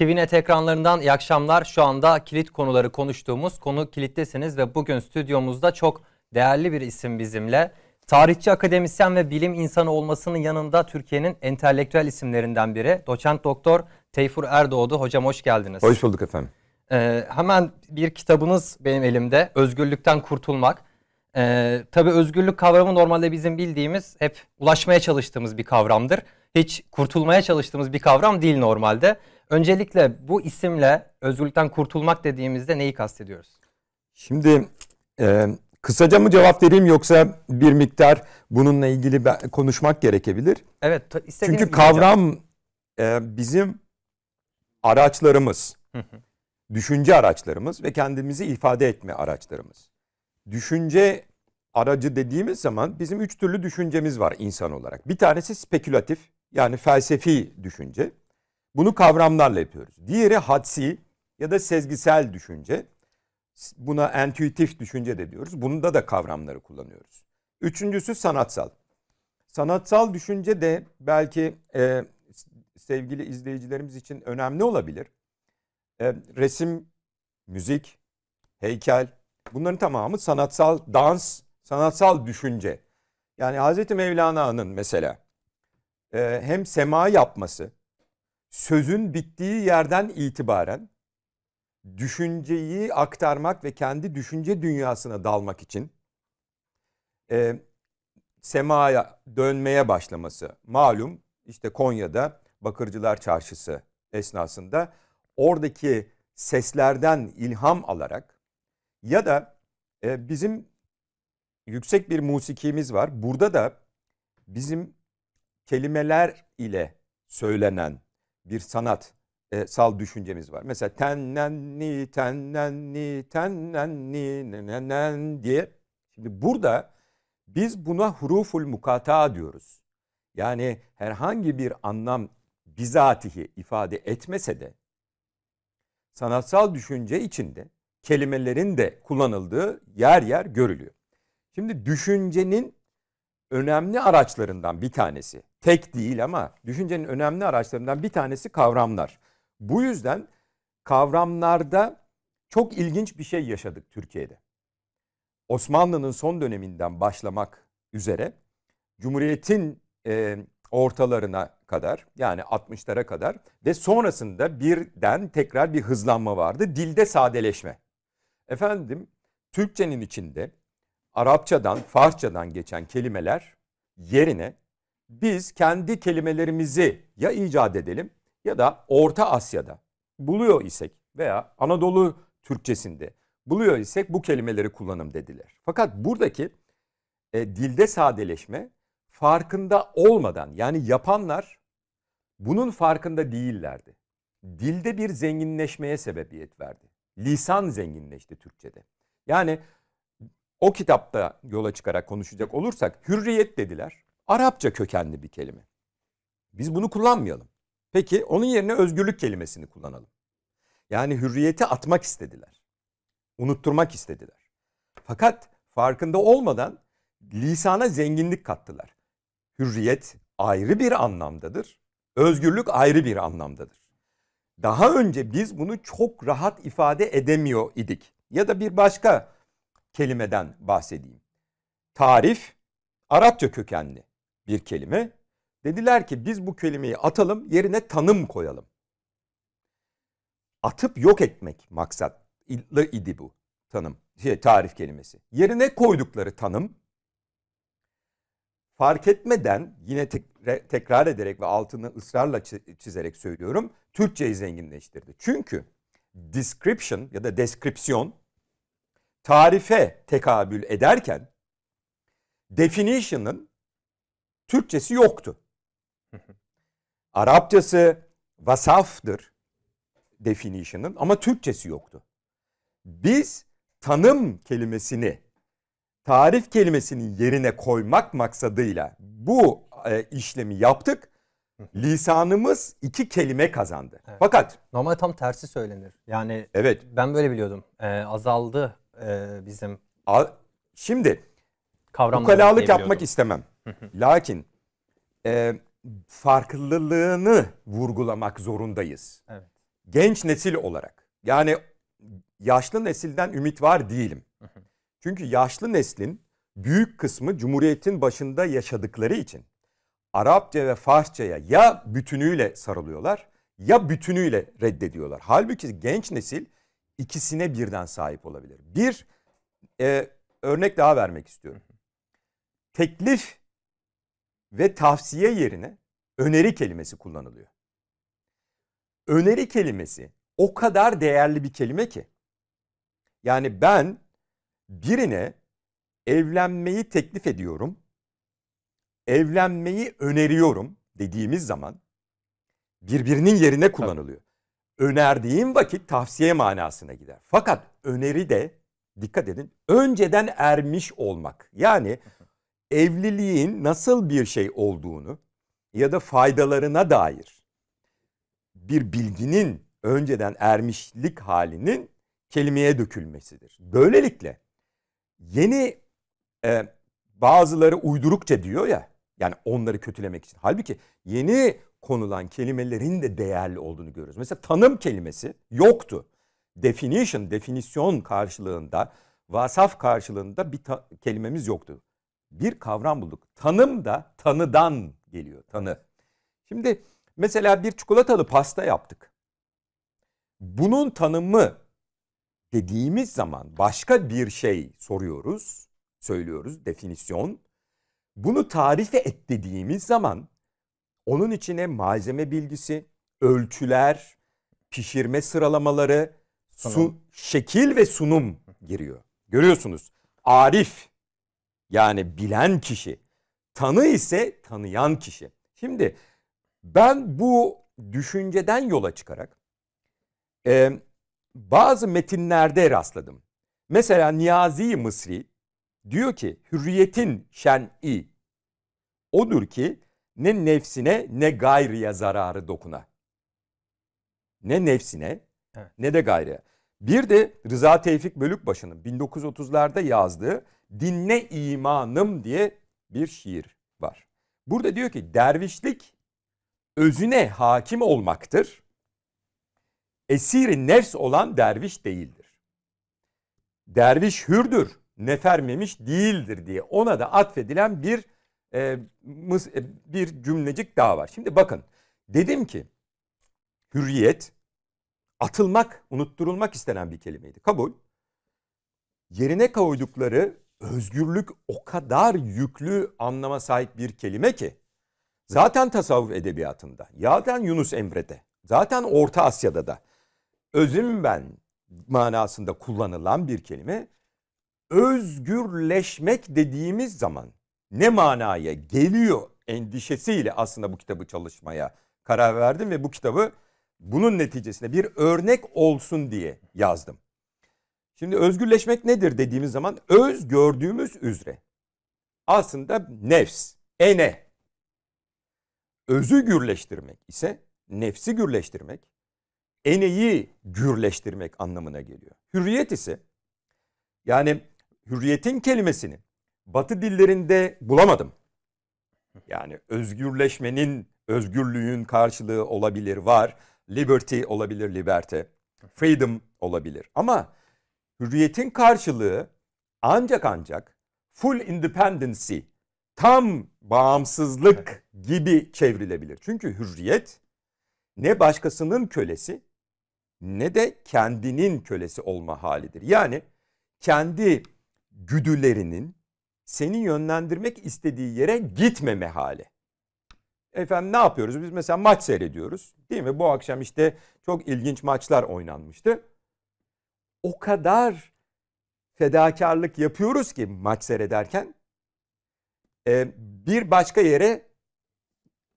TVNET ekranlarından iyi akşamlar. Şu anda kilit konuları konuştuğumuz konu kilittesiniz ve bugün stüdyomuzda çok değerli bir isim bizimle. Tarihçi, akademisyen ve bilim insanı olmasının yanında Türkiye'nin entelektüel isimlerinden biri. Doçent Doktor Teyfur Erdoğdu. Hocam hoş geldiniz. Hoş bulduk efendim. Ee, hemen bir kitabınız benim elimde. Özgürlükten Kurtulmak. Ee, tabii özgürlük kavramı normalde bizim bildiğimiz hep ulaşmaya çalıştığımız bir kavramdır. Hiç kurtulmaya çalıştığımız bir kavram değil normalde. Öncelikle bu isimle özgürlükten kurtulmak dediğimizde neyi kastediyoruz? Şimdi e, kısaca mı cevap vereyim yoksa bir miktar bununla ilgili konuşmak gerekebilir? Evet. Çünkü kavram e, bizim araçlarımız, düşünce araçlarımız ve kendimizi ifade etme araçlarımız. Düşünce aracı dediğimiz zaman bizim üç türlü düşüncemiz var insan olarak. Bir tanesi spekülatif yani felsefi düşünce. Bunu kavramlarla yapıyoruz. Diğeri hadsi ya da sezgisel düşünce. Buna entüitif düşünce de diyoruz. Bunda da kavramları kullanıyoruz. Üçüncüsü sanatsal. Sanatsal düşünce de belki e, sevgili izleyicilerimiz için önemli olabilir. E, resim, müzik, heykel bunların tamamı sanatsal dans, sanatsal düşünce. Yani Hazreti Mevlana'nın mesela e, hem sema yapması sözün bittiği yerden itibaren düşünceyi aktarmak ve kendi düşünce dünyasına dalmak için e, semaya dönmeye başlaması. Malum işte Konya'da Bakırcılar Çarşısı esnasında oradaki seslerden ilham alarak ya da e, bizim yüksek bir musikimiz var. Burada da bizim kelimeler ile söylenen bir sanat e, sal düşüncemiz var. Mesela tennenni tennenni tennenni nenenen diye. Şimdi burada biz buna huruful mukata diyoruz. Yani herhangi bir anlam bizatihi ifade etmese de sanatsal düşünce içinde kelimelerin de kullanıldığı yer yer görülüyor. Şimdi düşüncenin önemli araçlarından bir tanesi. Tek değil ama düşüncenin önemli araçlarından bir tanesi kavramlar. Bu yüzden kavramlarda çok ilginç bir şey yaşadık Türkiye'de. Osmanlı'nın son döneminden başlamak üzere Cumhuriyet'in e, ortalarına kadar yani 60'lara kadar ve sonrasında birden tekrar bir hızlanma vardı. Dilde sadeleşme. Efendim Türkçenin içinde Arapçadan, Farsçadan geçen kelimeler yerine biz kendi kelimelerimizi ya icat edelim ya da Orta Asya'da buluyor isek veya Anadolu Türkçesinde buluyor isek bu kelimeleri kullanım dediler. Fakat buradaki e, dilde sadeleşme farkında olmadan yani yapanlar bunun farkında değillerdi. Dilde bir zenginleşmeye sebebiyet verdi. Lisan zenginleşti Türkçede. Yani o kitapta yola çıkarak konuşacak olursak hürriyet dediler. Arapça kökenli bir kelime. Biz bunu kullanmayalım. Peki onun yerine özgürlük kelimesini kullanalım. Yani hürriyeti atmak istediler. Unutturmak istediler. Fakat farkında olmadan lisana zenginlik kattılar. Hürriyet ayrı bir anlamdadır. Özgürlük ayrı bir anlamdadır. Daha önce biz bunu çok rahat ifade edemiyor idik. Ya da bir başka kelimeden bahsedeyim. Tarif Arapça kökenli bir kelime. Dediler ki biz bu kelimeyi atalım yerine tanım koyalım. Atıp yok etmek maksatlı idi bu tanım, şey, tarif kelimesi. Yerine koydukları tanım fark etmeden yine tekrar ederek ve altını ısrarla çizerek söylüyorum Türkçeyi zenginleştirdi. Çünkü description ya da deskripsiyon tarife tekabül ederken definition'ın Türkçesi yoktu. Arapçası vasaftır definition'ın ama Türkçesi yoktu. Biz tanım kelimesini tarif kelimesinin yerine koymak maksadıyla bu e, işlemi yaptık. Lisanımız iki kelime kazandı. Evet. Fakat normal tam tersi söylenir. Yani evet. ben böyle biliyordum. E, azaldı e, bizim Şimdi kavramlarımız ukalalık yapmak istemem. Lakin e, farklılığını vurgulamak zorundayız. Evet. Genç nesil olarak. Yani yaşlı nesilden ümit var değilim. Çünkü yaşlı neslin büyük kısmı Cumhuriyet'in başında yaşadıkları için Arapça ve Farsça'ya ya bütünüyle sarılıyorlar ya bütünüyle reddediyorlar. Halbuki genç nesil ikisine birden sahip olabilir. Bir e, örnek daha vermek istiyorum. Teklif ve tavsiye yerine öneri kelimesi kullanılıyor. Öneri kelimesi o kadar değerli bir kelime ki. Yani ben birine evlenmeyi teklif ediyorum. Evlenmeyi öneriyorum dediğimiz zaman birbirinin yerine kullanılıyor önerdiğim vakit tavsiye manasına gider. Fakat öneri de dikkat edin önceden ermiş olmak. Yani evliliğin nasıl bir şey olduğunu ya da faydalarına dair bir bilginin önceden ermişlik halinin kelimeye dökülmesidir. Böylelikle yeni e, bazıları uydurukça diyor ya yani onları kötülemek için. Halbuki yeni konulan kelimelerin de değerli olduğunu görüyoruz. Mesela tanım kelimesi yoktu. Definition, definisyon karşılığında, vasaf karşılığında bir kelimemiz yoktu. Bir kavram bulduk. Tanım da tanıdan geliyor, tanı. Şimdi mesela bir çikolatalı pasta yaptık. Bunun tanımı dediğimiz zaman başka bir şey soruyoruz, söylüyoruz, definisyon. Bunu tarife et dediğimiz zaman onun içine malzeme bilgisi, ölçüler, pişirme sıralamaları, su, şekil ve sunum giriyor. Görüyorsunuz. Arif yani bilen kişi. Tanı ise tanıyan kişi. Şimdi ben bu düşünceden yola çıkarak e, bazı metinlerde rastladım. Mesela Niyazi Mısri diyor ki hürriyetin şen'i odur ki ne nefsine ne gayriye zararı dokuna. Ne nefsine evet. ne de gayriye. Bir de Rıza Tevfik Bölükbaşı'nın 1930'larda yazdığı Dinle İmanım diye bir şiir var. Burada diyor ki dervişlik özüne hakim olmaktır. Esiri nefs olan derviş değildir. Derviş hürdür, nefermemiş değildir diye ona da atfedilen bir e, e, bir cümlecik daha var. Şimdi bakın dedim ki hürriyet atılmak, unutturulmak istenen bir kelimeydi. Kabul. Yerine koydukları özgürlük o kadar yüklü anlama sahip bir kelime ki zaten tasavvuf edebiyatında, zaten Yunus Emre'de, zaten Orta Asya'da da özüm ben manasında kullanılan bir kelime özgürleşmek dediğimiz zaman ne manaya geliyor endişesiyle aslında bu kitabı çalışmaya karar verdim ve bu kitabı bunun neticesinde bir örnek olsun diye yazdım. Şimdi özgürleşmek nedir dediğimiz zaman öz gördüğümüz üzere aslında nefs, ene. Özü gürleştirmek ise nefsi gürleştirmek, eneyi gürleştirmek anlamına geliyor. Hürriyet ise yani hürriyetin kelimesini Batı dillerinde bulamadım. Yani özgürleşmenin, özgürlüğün karşılığı olabilir var. Liberty olabilir, liberte. Freedom olabilir. Ama hürriyetin karşılığı ancak ancak full independency, tam bağımsızlık gibi çevrilebilir. Çünkü hürriyet ne başkasının kölesi ne de kendinin kölesi olma halidir. Yani kendi güdülerinin, seni yönlendirmek istediği yere gitmeme hali. Efendim ne yapıyoruz? Biz mesela maç seyrediyoruz. Değil mi? Bu akşam işte çok ilginç maçlar oynanmıştı. O kadar fedakarlık yapıyoruz ki maç seyrederken e, bir başka yere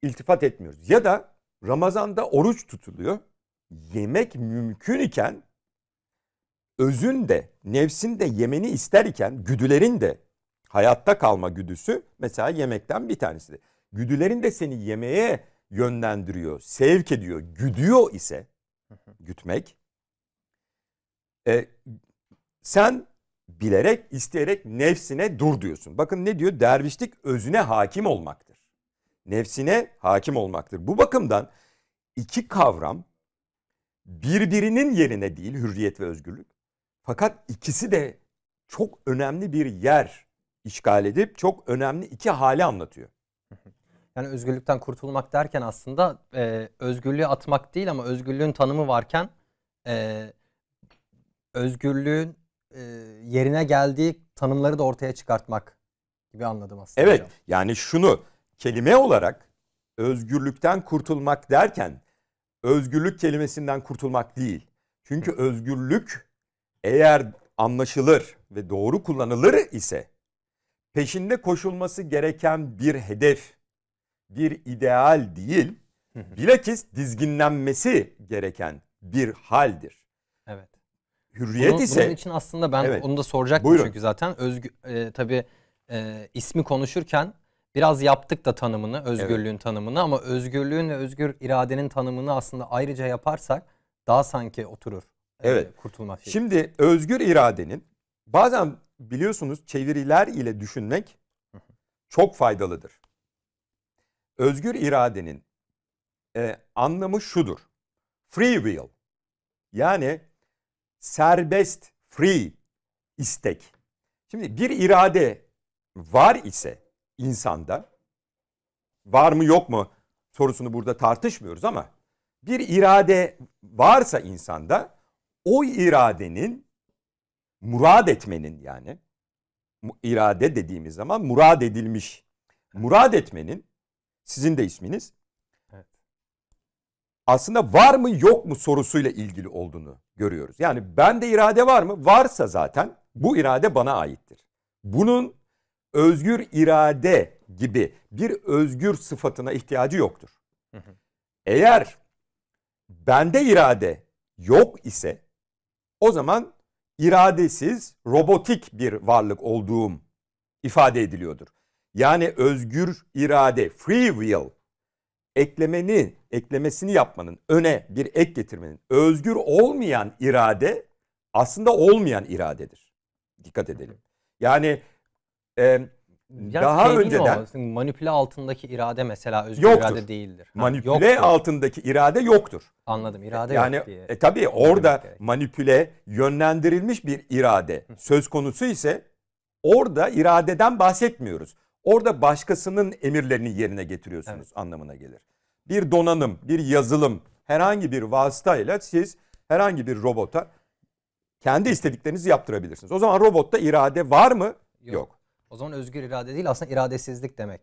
iltifat etmiyoruz. Ya da Ramazan'da oruç tutuluyor. Yemek mümkün iken özün de nefsin de yemeni ister iken güdülerin de hayatta kalma güdüsü mesela yemekten bir tanesidir. Güdülerin de seni yemeğe yönlendiriyor, sevk ediyor, güdüyor ise gütmek. E, sen bilerek, isteyerek nefsine dur diyorsun. Bakın ne diyor? Dervişlik özüne hakim olmaktır. Nefsine hakim olmaktır. Bu bakımdan iki kavram birbirinin yerine değil hürriyet ve özgürlük. Fakat ikisi de çok önemli bir yer işgal edip çok önemli iki hali anlatıyor. Yani özgürlükten kurtulmak derken aslında e, özgürlüğü atmak değil ama özgürlüğün tanımı varken e, özgürlüğün e, yerine geldiği tanımları da ortaya çıkartmak gibi anladım aslında. Evet hocam. yani şunu kelime olarak özgürlükten kurtulmak derken özgürlük kelimesinden kurtulmak değil. Çünkü özgürlük eğer anlaşılır ve doğru kullanılır ise peşinde koşulması gereken bir hedef, bir ideal değil, bilakis dizginlenmesi gereken bir haldir. Evet. Hürriyet bunun, ise... Bunun için aslında ben evet. onu da soracaktım Buyurun. çünkü zaten özgü, e, tabii e, ismi konuşurken biraz yaptık da tanımını, özgürlüğün evet. tanımını ama özgürlüğün ve özgür iradenin tanımını aslında ayrıca yaparsak daha sanki oturur. E, evet. E, kurtulma şeyi. Şimdi özgür iradenin bazen biliyorsunuz çeviriler ile düşünmek çok faydalıdır. Özgür iradenin e, anlamı şudur. Free will yani serbest, free istek. Şimdi bir irade var ise insanda var mı yok mu sorusunu burada tartışmıyoruz ama bir irade varsa insanda o iradenin murad etmenin yani irade dediğimiz zaman murad edilmiş. Murad etmenin sizin de isminiz evet. aslında var mı yok mu sorusuyla ilgili olduğunu görüyoruz. Yani bende irade var mı? Varsa zaten bu irade bana aittir. Bunun özgür irade gibi bir özgür sıfatına ihtiyacı yoktur. Hı hı. Eğer bende irade yok ise o zaman iradesiz, robotik bir varlık olduğum ifade ediliyordur. Yani özgür irade, free will eklemeni, eklemesini yapmanın, öne bir ek getirmenin özgür olmayan irade aslında olmayan iradedir. Dikkat edelim. Yani e, Biraz daha şey önceden manipüle altındaki irade mesela özgür yoktur. irade değildir. manipüle yoktur. altındaki irade yoktur. Anladım. İrade e, yani, yok diye. E tabii orada manipüle yönlendirilmiş bir irade söz konusu ise orada iradeden bahsetmiyoruz. Orada başkasının emirlerini yerine getiriyorsunuz evet. anlamına gelir. Bir donanım, bir yazılım, herhangi bir vasıtayla siz herhangi bir robota kendi istediklerinizi yaptırabilirsiniz. O zaman robotta irade var mı? Yok. Yok. O zaman özgür irade değil aslında iradesizlik demek.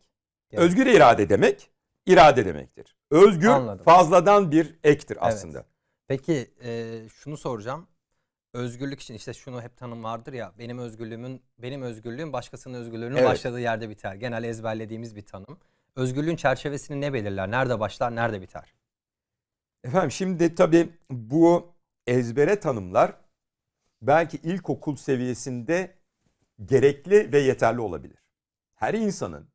Yani. Özgür irade demek irade demektir. Özgür Anladım. fazladan bir ektir aslında. Evet. Peki e, şunu soracağım. Özgürlük için işte şunu hep tanım vardır ya benim özgürlüğümün benim özgürlüğüm başkasının özgürlüğünün evet. başladığı yerde biter. Genel ezberlediğimiz bir tanım. Özgürlüğün çerçevesini ne belirler? Nerede başlar, nerede biter? Efendim şimdi tabii bu ezbere tanımlar belki ilkokul seviyesinde gerekli ve yeterli olabilir. Her insanın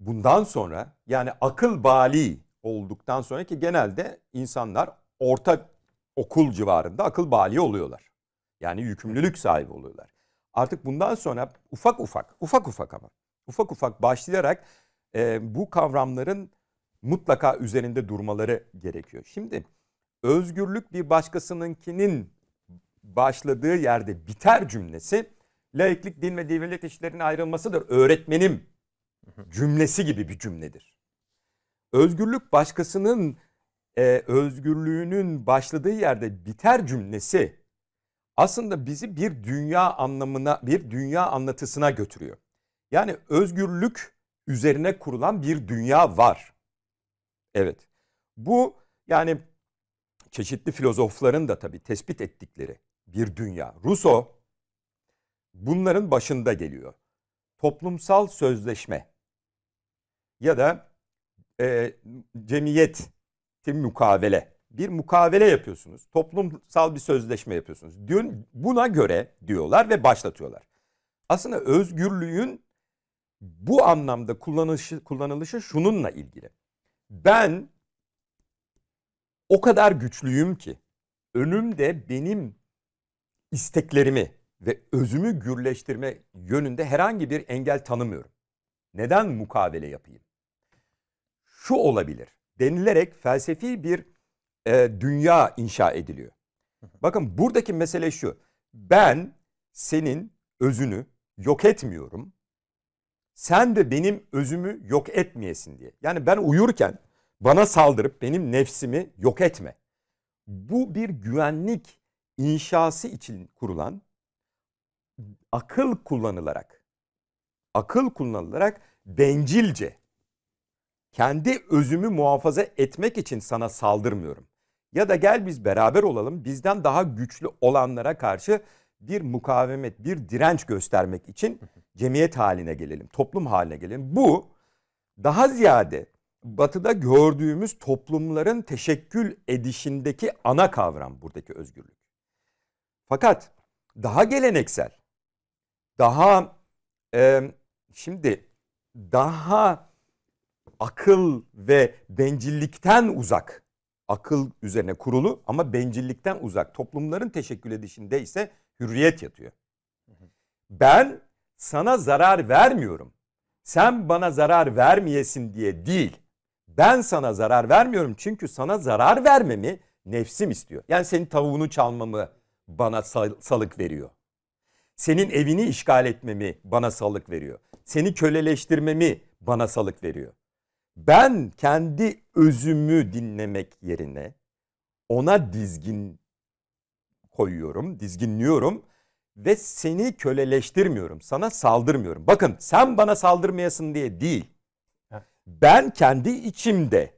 bundan sonra yani akıl bali olduktan sonra ki genelde insanlar orta okul civarında akıl bali oluyorlar. Yani yükümlülük sahibi oluyorlar. Artık bundan sonra ufak ufak, ufak ufak ama ufak ufak başlayarak e, bu kavramların mutlaka üzerinde durmaları gerekiyor. Şimdi özgürlük bir başkasınınkinin başladığı yerde biter cümlesi laiklik, din ve devlet işlerine ayrılmasıdır. Öğretmenim cümlesi gibi bir cümledir. Özgürlük başkasının e, özgürlüğünün başladığı yerde biter cümlesi aslında bizi bir dünya anlamına, bir dünya anlatısına götürüyor. Yani özgürlük üzerine kurulan bir dünya var. Evet. Bu yani çeşitli filozofların da tabii tespit ettikleri bir dünya. Rousseau bunların başında geliyor. Toplumsal sözleşme ya da e, cemiyet mukavele. Bir mukavele yapıyorsunuz. Toplumsal bir sözleşme yapıyorsunuz. Dün buna göre diyorlar ve başlatıyorlar. Aslında özgürlüğün bu anlamda kullanışı kullanılışı şununla ilgili. Ben o kadar güçlüyüm ki önümde benim isteklerimi, ve özümü gürleştirme yönünde herhangi bir engel tanımıyorum. Neden mukavele yapayım? Şu olabilir denilerek felsefi bir e, dünya inşa ediliyor. Bakın buradaki mesele şu. Ben senin özünü yok etmiyorum. Sen de benim özümü yok etmeyesin diye. Yani ben uyurken bana saldırıp benim nefsimi yok etme. Bu bir güvenlik inşası için kurulan akıl kullanılarak akıl kullanılarak bencilce kendi özümü muhafaza etmek için sana saldırmıyorum. Ya da gel biz beraber olalım bizden daha güçlü olanlara karşı bir mukavemet, bir direnç göstermek için cemiyet haline gelelim, toplum haline gelelim. Bu daha ziyade batıda gördüğümüz toplumların teşekkül edişindeki ana kavram buradaki özgürlük. Fakat daha geleneksel daha e, şimdi daha akıl ve bencillikten uzak akıl üzerine kurulu ama bencillikten uzak toplumların teşekkül edişinde ise hürriyet yatıyor. Ben sana zarar vermiyorum. Sen bana zarar vermeyesin diye değil. Ben sana zarar vermiyorum çünkü sana zarar vermemi nefsim istiyor. Yani senin tavuğunu çalmamı bana salık veriyor. Senin evini işgal etmemi bana salık veriyor. Seni köleleştirmemi bana salık veriyor. Ben kendi özümü dinlemek yerine ona dizgin koyuyorum, dizginliyorum ve seni köleleştirmiyorum, sana saldırmıyorum. Bakın sen bana saldırmayasın diye değil. Ben kendi içimde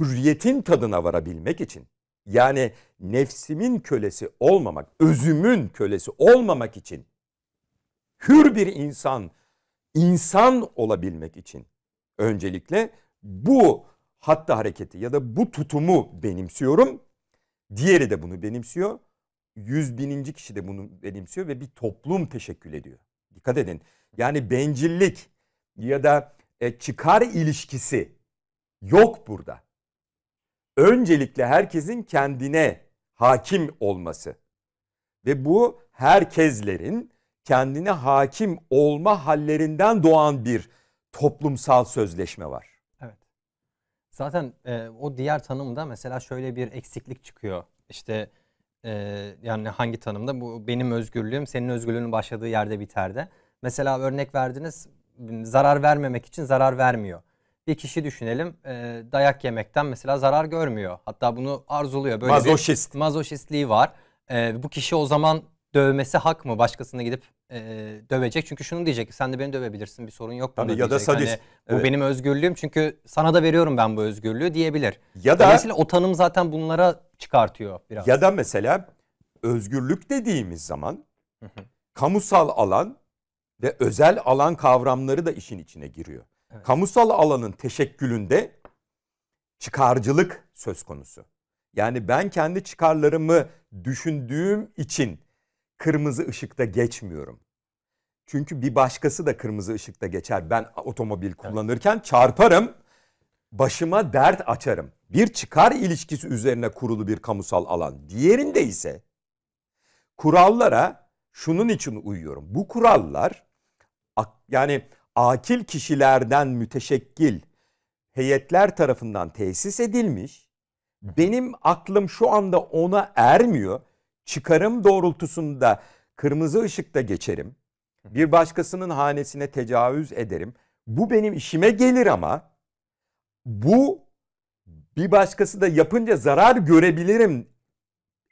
hürriyetin tadına varabilmek için yani nefsimin kölesi olmamak, özümün kölesi olmamak için hür bir insan, insan olabilmek için öncelikle bu hatta hareketi ya da bu tutumu benimsiyorum. Diğeri de bunu benimsiyor. Yüz bininci kişi de bunu benimsiyor ve bir toplum teşekkül ediyor. Dikkat edin. Yani bencillik ya da e, çıkar ilişkisi yok burada. Öncelikle herkesin kendine hakim olması. Ve bu herkeslerin kendine hakim olma hallerinden doğan bir toplumsal sözleşme var. Evet. Zaten e, o diğer tanımda mesela şöyle bir eksiklik çıkıyor. İşte e, yani hangi tanımda bu benim özgürlüğüm senin özgürlüğünün başladığı yerde biter de. Mesela örnek verdiniz zarar vermemek için zarar vermiyor bir kişi düşünelim e, dayak yemekten mesela zarar görmüyor. Hatta bunu arzuluyor. Böyle Mazoşist. bir mazoşistliği var. E, bu kişi o zaman dövmesi hak mı? Başkasına gidip e, dövecek. Çünkü şunu diyecek. Sen de beni dövebilirsin. Bir sorun yok. Tabii ya diyecek. da hani sadist. Hani, evet. Bu benim özgürlüğüm. Çünkü sana da veriyorum ben bu özgürlüğü diyebilir. Ya da Dolayısıyla o tanım zaten bunlara çıkartıyor biraz. Ya da mesela özgürlük dediğimiz zaman kamusal alan ve özel alan kavramları da işin içine giriyor. Kamusal alanın teşekkülünde çıkarcılık söz konusu. Yani ben kendi çıkarlarımı düşündüğüm için kırmızı ışıkta geçmiyorum. Çünkü bir başkası da kırmızı ışıkta geçer. Ben otomobil kullanırken çarparım, başıma dert açarım. Bir çıkar ilişkisi üzerine kurulu bir kamusal alan. Diğerinde ise kurallara şunun için uyuyorum. Bu kurallar yani akil kişilerden müteşekkil heyetler tarafından tesis edilmiş. Benim aklım şu anda ona ermiyor. Çıkarım doğrultusunda kırmızı ışıkta geçerim. Bir başkasının hanesine tecavüz ederim. Bu benim işime gelir ama bu bir başkası da yapınca zarar görebilirim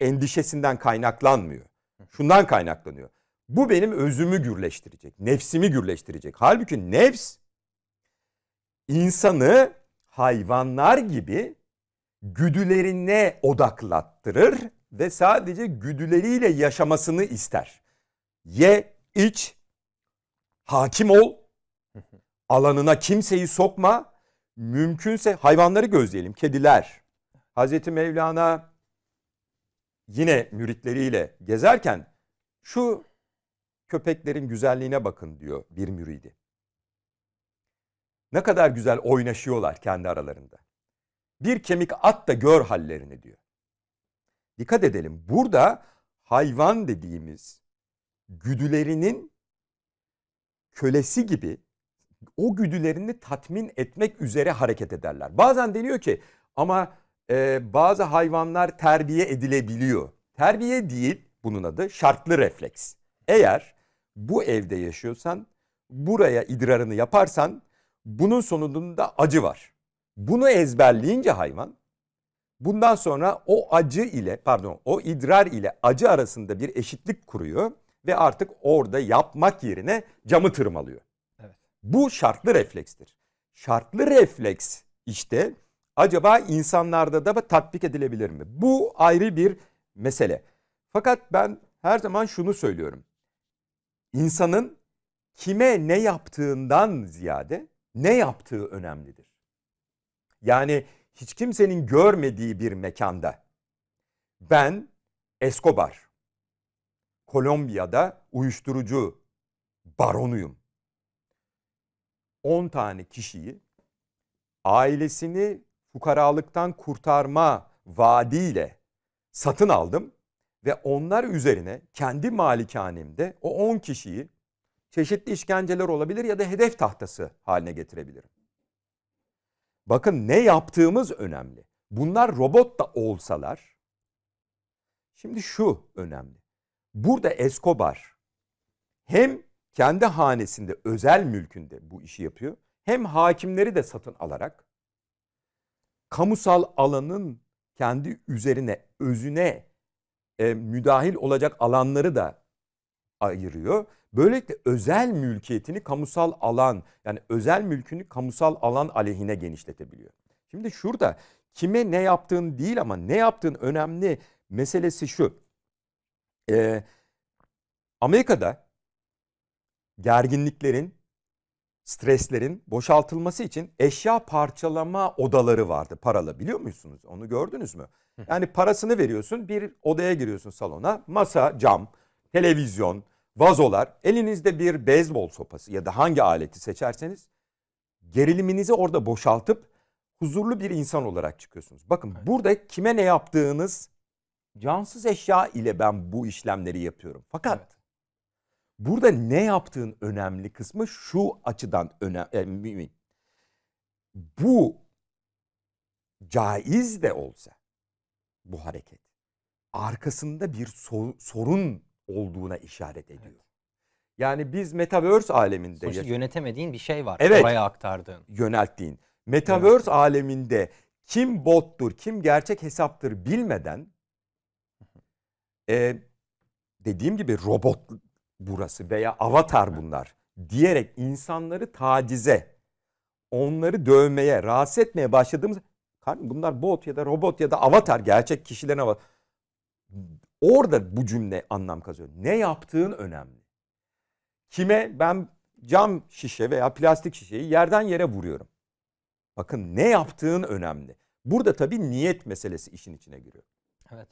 endişesinden kaynaklanmıyor. Şundan kaynaklanıyor. Bu benim özümü gürleştirecek, nefsimi gürleştirecek. Halbuki nefs insanı hayvanlar gibi güdülerine odaklattırır ve sadece güdüleriyle yaşamasını ister. Ye, iç, hakim ol, alanına kimseyi sokma, mümkünse hayvanları gözleyelim, kediler. Hazreti Mevlana yine müritleriyle gezerken şu köpeklerin güzelliğine bakın diyor bir müridi. Ne kadar güzel oynaşıyorlar kendi aralarında. Bir kemik at da gör hallerini diyor. Dikkat edelim burada hayvan dediğimiz güdülerinin kölesi gibi o güdülerini tatmin etmek üzere hareket ederler. Bazen deniyor ki ama e, bazı hayvanlar terbiye edilebiliyor. Terbiye değil bunun adı şartlı refleks. Eğer bu evde yaşıyorsan, buraya idrarını yaparsan bunun sonunda acı var. Bunu ezberleyince hayvan bundan sonra o acı ile pardon o idrar ile acı arasında bir eşitlik kuruyor ve artık orada yapmak yerine camı tırmalıyor. Evet. Bu şartlı reflekstir. Şartlı refleks işte acaba insanlarda da tatbik edilebilir mi? Bu ayrı bir mesele. Fakat ben her zaman şunu söylüyorum insanın kime ne yaptığından ziyade ne yaptığı önemlidir. Yani hiç kimsenin görmediği bir mekanda ben Escobar, Kolombiya'da uyuşturucu baronuyum. 10 tane kişiyi ailesini fukaralıktan kurtarma vaadiyle satın aldım ve onlar üzerine kendi malikanemde o 10 kişiyi çeşitli işkenceler olabilir ya da hedef tahtası haline getirebilirim. Bakın ne yaptığımız önemli. Bunlar robot da olsalar. Şimdi şu önemli. Burada Escobar hem kendi hanesinde özel mülkünde bu işi yapıyor hem hakimleri de satın alarak kamusal alanın kendi üzerine özüne e, müdahil olacak alanları da ayırıyor. Böylelikle özel mülkiyetini kamusal alan yani özel mülkünü kamusal alan aleyhine genişletebiliyor. Şimdi şurada kime ne yaptığın değil ama ne yaptığın önemli meselesi şu. Ee, Amerika'da gerginliklerin streslerin boşaltılması için eşya parçalama odaları vardı paralı biliyor musunuz? Onu gördünüz mü? Yani parasını veriyorsun bir odaya giriyorsun salona masa, cam, televizyon, vazolar elinizde bir beyzbol sopası ya da hangi aleti seçerseniz geriliminizi orada boşaltıp huzurlu bir insan olarak çıkıyorsunuz. Bakın evet. burada kime ne yaptığınız cansız eşya ile ben bu işlemleri yapıyorum. Fakat evet. Burada ne yaptığın önemli kısmı şu açıdan önemli. E, bu caiz de olsa bu hareket arkasında bir sorun olduğuna işaret ediyor. Evet. Yani biz metaverse aleminde Sonuçta yönetemediğin bir şey var evet, oraya aktardığın. Yönelttiğin. Metaverse evet. aleminde kim bottur, kim gerçek hesaptır bilmeden e, dediğim gibi robot burası veya avatar bunlar diyerek insanları tacize, onları dövmeye, rahatsız etmeye başladığımız bunlar bot ya da robot ya da avatar gerçek kişilerin avatar. Orada bu cümle anlam kazıyor. Ne yaptığın önemli. Kime ben cam şişe veya plastik şişeyi yerden yere vuruyorum. Bakın ne yaptığın önemli. Burada tabii niyet meselesi işin içine giriyor. Evet.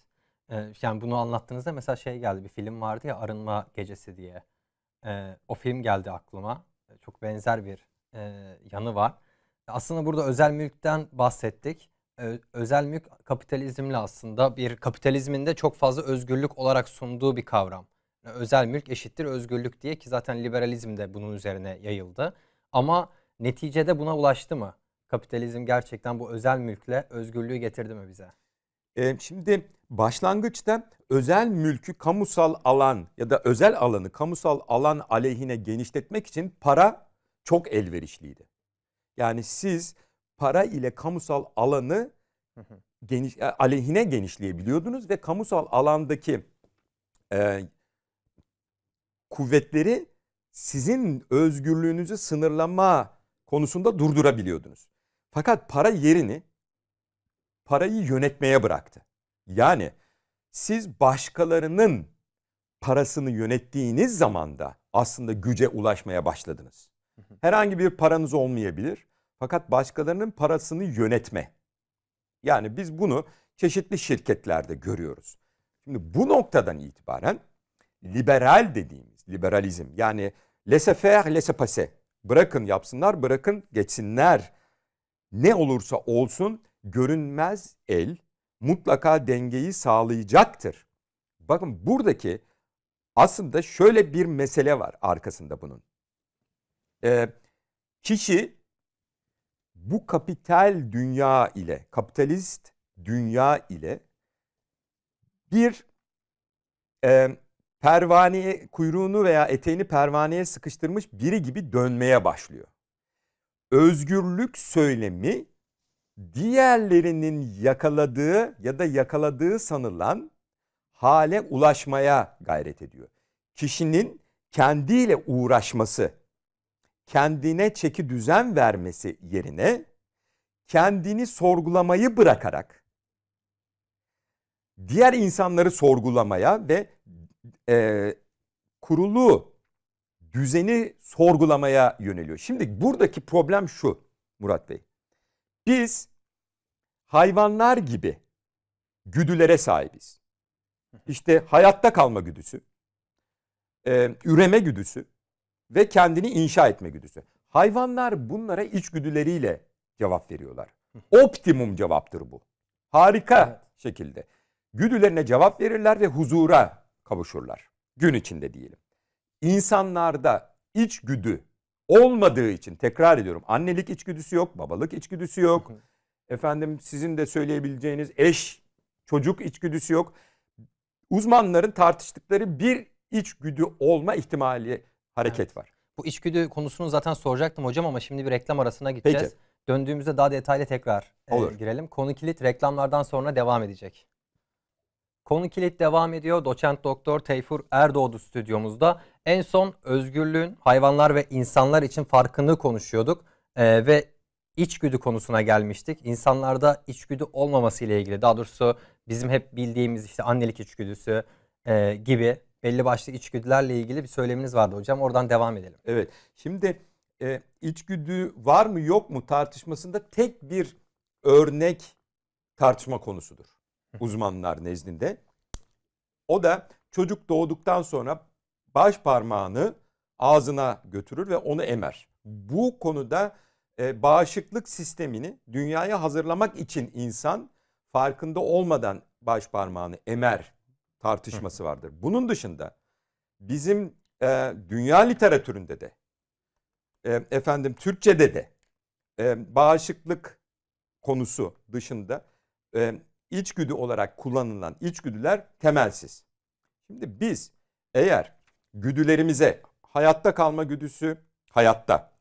Ee, yani bunu anlattığınızda mesela şey geldi bir film vardı ya Arınma Gecesi diye. Ee, o film geldi aklıma. Çok benzer bir e, yanı var. Aslında burada özel mülkten bahsettik. Ee, özel mülk kapitalizmle aslında bir kapitalizmin de çok fazla özgürlük olarak sunduğu bir kavram. Yani özel mülk eşittir özgürlük diye ki zaten liberalizm de bunun üzerine yayıldı. Ama neticede buna ulaştı mı? Kapitalizm gerçekten bu özel mülkle özgürlüğü getirdi mi bize? Şimdi başlangıçta özel mülkü kamusal alan ya da özel alanı kamusal alan aleyhine genişletmek için para çok elverişliydi. Yani siz para ile kamusal alanı geniş e, aleyhine genişleyebiliyordunuz ve kamusal alandaki e, kuvvetleri sizin özgürlüğünüzü sınırlama konusunda durdurabiliyordunuz. Fakat para yerini parayı yönetmeye bıraktı. Yani siz başkalarının parasını yönettiğiniz zaman da aslında güce ulaşmaya başladınız. Herhangi bir paranız olmayabilir fakat başkalarının parasını yönetme. Yani biz bunu çeşitli şirketlerde görüyoruz. Şimdi bu noktadan itibaren liberal dediğimiz liberalizm yani laissez faire laissez passer bırakın yapsınlar bırakın geçsinler ne olursa olsun görünmez el mutlaka dengeyi sağlayacaktır. Bakın buradaki aslında şöyle bir mesele var arkasında bunun. Ee, kişi bu kapital dünya ile, kapitalist dünya ile bir e, pervaneye, kuyruğunu veya eteğini pervaneye sıkıştırmış biri gibi dönmeye başlıyor. Özgürlük söylemi diğerlerinin yakaladığı ya da yakaladığı sanılan hale ulaşmaya gayret ediyor. Kişinin kendiyle uğraşması, kendine çeki düzen vermesi yerine kendini sorgulamayı bırakarak diğer insanları sorgulamaya ve e, kurulu düzeni sorgulamaya yöneliyor. Şimdi buradaki problem şu Murat Bey. Biz hayvanlar gibi güdülere sahibiz. İşte hayatta kalma güdüsü, e, üreme güdüsü ve kendini inşa etme güdüsü. Hayvanlar bunlara içgüdüleriyle cevap veriyorlar. Optimum cevaptır bu. Harika evet. şekilde. Güdülerine cevap verirler ve huzura kavuşurlar. Gün içinde diyelim. İnsanlarda içgüdü olmadığı için tekrar ediyorum annelik içgüdüsü yok, babalık içgüdüsü yok. Efendim sizin de söyleyebileceğiniz eş, çocuk içgüdüsü yok. Uzmanların tartıştıkları bir içgüdü olma ihtimali hareket var. Bu içgüdü konusunu zaten soracaktım hocam ama şimdi bir reklam arasına gideceğiz. Peki. Döndüğümüzde daha detaylı tekrar e, Olur. E, girelim. Konu kilit reklamlardan sonra devam edecek. Konu kilit devam ediyor. Doçent Doktor Tayfur Erdoğdu stüdyomuzda. En son özgürlüğün hayvanlar ve insanlar için farkını konuşuyorduk ee, ve içgüdü konusuna gelmiştik. İnsanlarda içgüdü olmaması ile ilgili daha doğrusu bizim hep bildiğimiz işte annelik içgüdüsü e, gibi belli başlı içgüdülerle ilgili bir söyleminiz vardı hocam. Oradan devam edelim. Evet. Şimdi e, içgüdü var mı yok mu tartışmasında tek bir örnek tartışma konusudur uzmanlar nezdinde. O da çocuk doğduktan sonra baş parmağını ağzına götürür ve onu emer. Bu konuda e, bağışıklık sistemini dünyaya hazırlamak için insan farkında olmadan baş parmağını emer tartışması vardır. Bunun dışında bizim e, dünya literatüründe de e, efendim Türkçe'de de e, bağışıklık konusu dışında e, içgüdü olarak kullanılan içgüdüler temelsiz. Şimdi biz eğer güdülerimize hayatta kalma güdüsü hayatta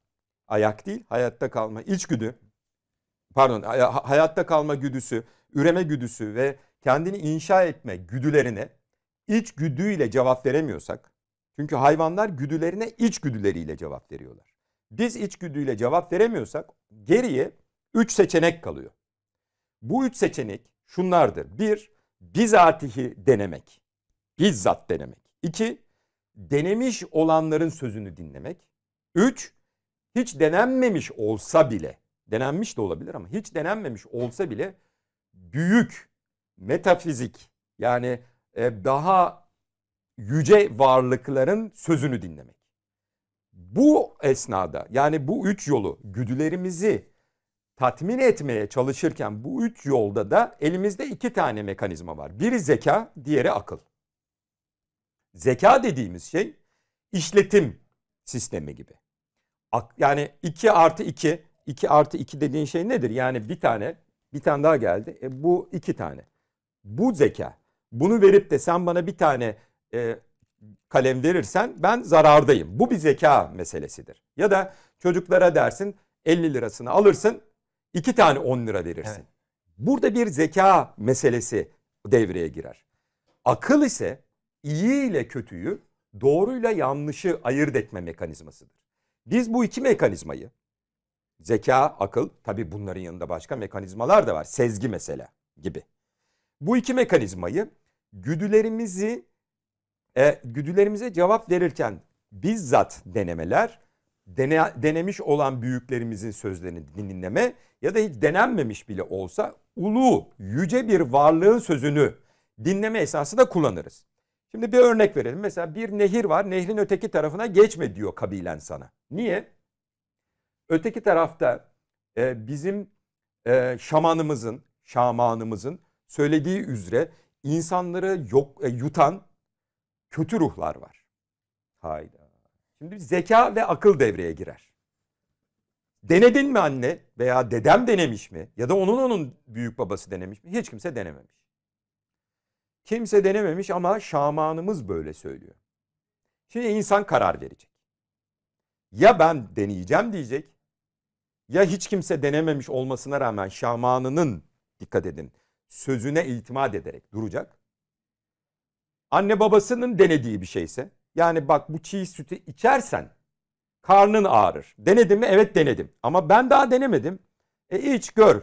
ayak değil hayatta kalma içgüdü pardon hayatta kalma güdüsü, üreme güdüsü ve kendini inşa etme güdülerine iç güdüyle cevap veremiyorsak çünkü hayvanlar güdülerine iç güdüleriyle cevap veriyorlar. Biz iç güdüyle cevap veremiyorsak geriye üç seçenek kalıyor. Bu üç seçenek şunlardır. Bir, bizatihi denemek. Bizzat denemek. İki, denemiş olanların sözünü dinlemek. Üç, hiç denenmemiş olsa bile, denenmiş de olabilir ama hiç denenmemiş olsa bile büyük metafizik yani e, daha yüce varlıkların sözünü dinlemek. Bu esnada yani bu üç yolu güdülerimizi tatmin etmeye çalışırken bu üç yolda da elimizde iki tane mekanizma var. Biri zeka, diğeri akıl. Zeka dediğimiz şey işletim sistemi gibi. Yani 2 artı 2, 2 artı 2 dediğin şey nedir? Yani bir tane, bir tane daha geldi. E, bu iki tane. Bu zeka. Bunu verip de sen bana bir tane e, kalem verirsen ben zarardayım. Bu bir zeka meselesidir. Ya da çocuklara dersin 50 lirasını alırsın iki tane 10 lira verirsin. Evet. Burada bir zeka meselesi devreye girer. Akıl ise iyi ile kötüyü, doğruyla yanlışı ayırt etme mekanizmasıdır. Biz bu iki mekanizmayı zeka, akıl tabi bunların yanında başka mekanizmalar da var. Sezgi mesela gibi. Bu iki mekanizmayı güdülerimizi e, güdülerimize cevap verirken bizzat denemeler dene, denemiş olan büyüklerimizin sözlerini dinleme ya da hiç denenmemiş bile olsa ulu, yüce bir varlığın sözünü dinleme esası da kullanırız. Şimdi bir örnek verelim. Mesela bir nehir var. Nehrin öteki tarafına geçme diyor kabilen sana. Niye? Öteki tarafta e, bizim e, şamanımızın, şamanımızın söylediği üzere insanları yok e, yutan kötü ruhlar var. Hayda. Şimdi zeka ve akıl devreye girer. Denedin mi anne veya dedem denemiş mi ya da onun onun büyük babası denemiş mi? Hiç kimse denememiş. Kimse denememiş ama şamanımız böyle söylüyor. Şimdi insan karar verecek. Ya ben deneyeceğim diyecek ya hiç kimse denememiş olmasına rağmen şamanının dikkat edin sözüne iltimat ederek duracak. Anne babasının denediği bir şeyse yani bak bu çiğ sütü içersen karnın ağrır. Denedim mi? Evet denedim. Ama ben daha denemedim. E iç gör.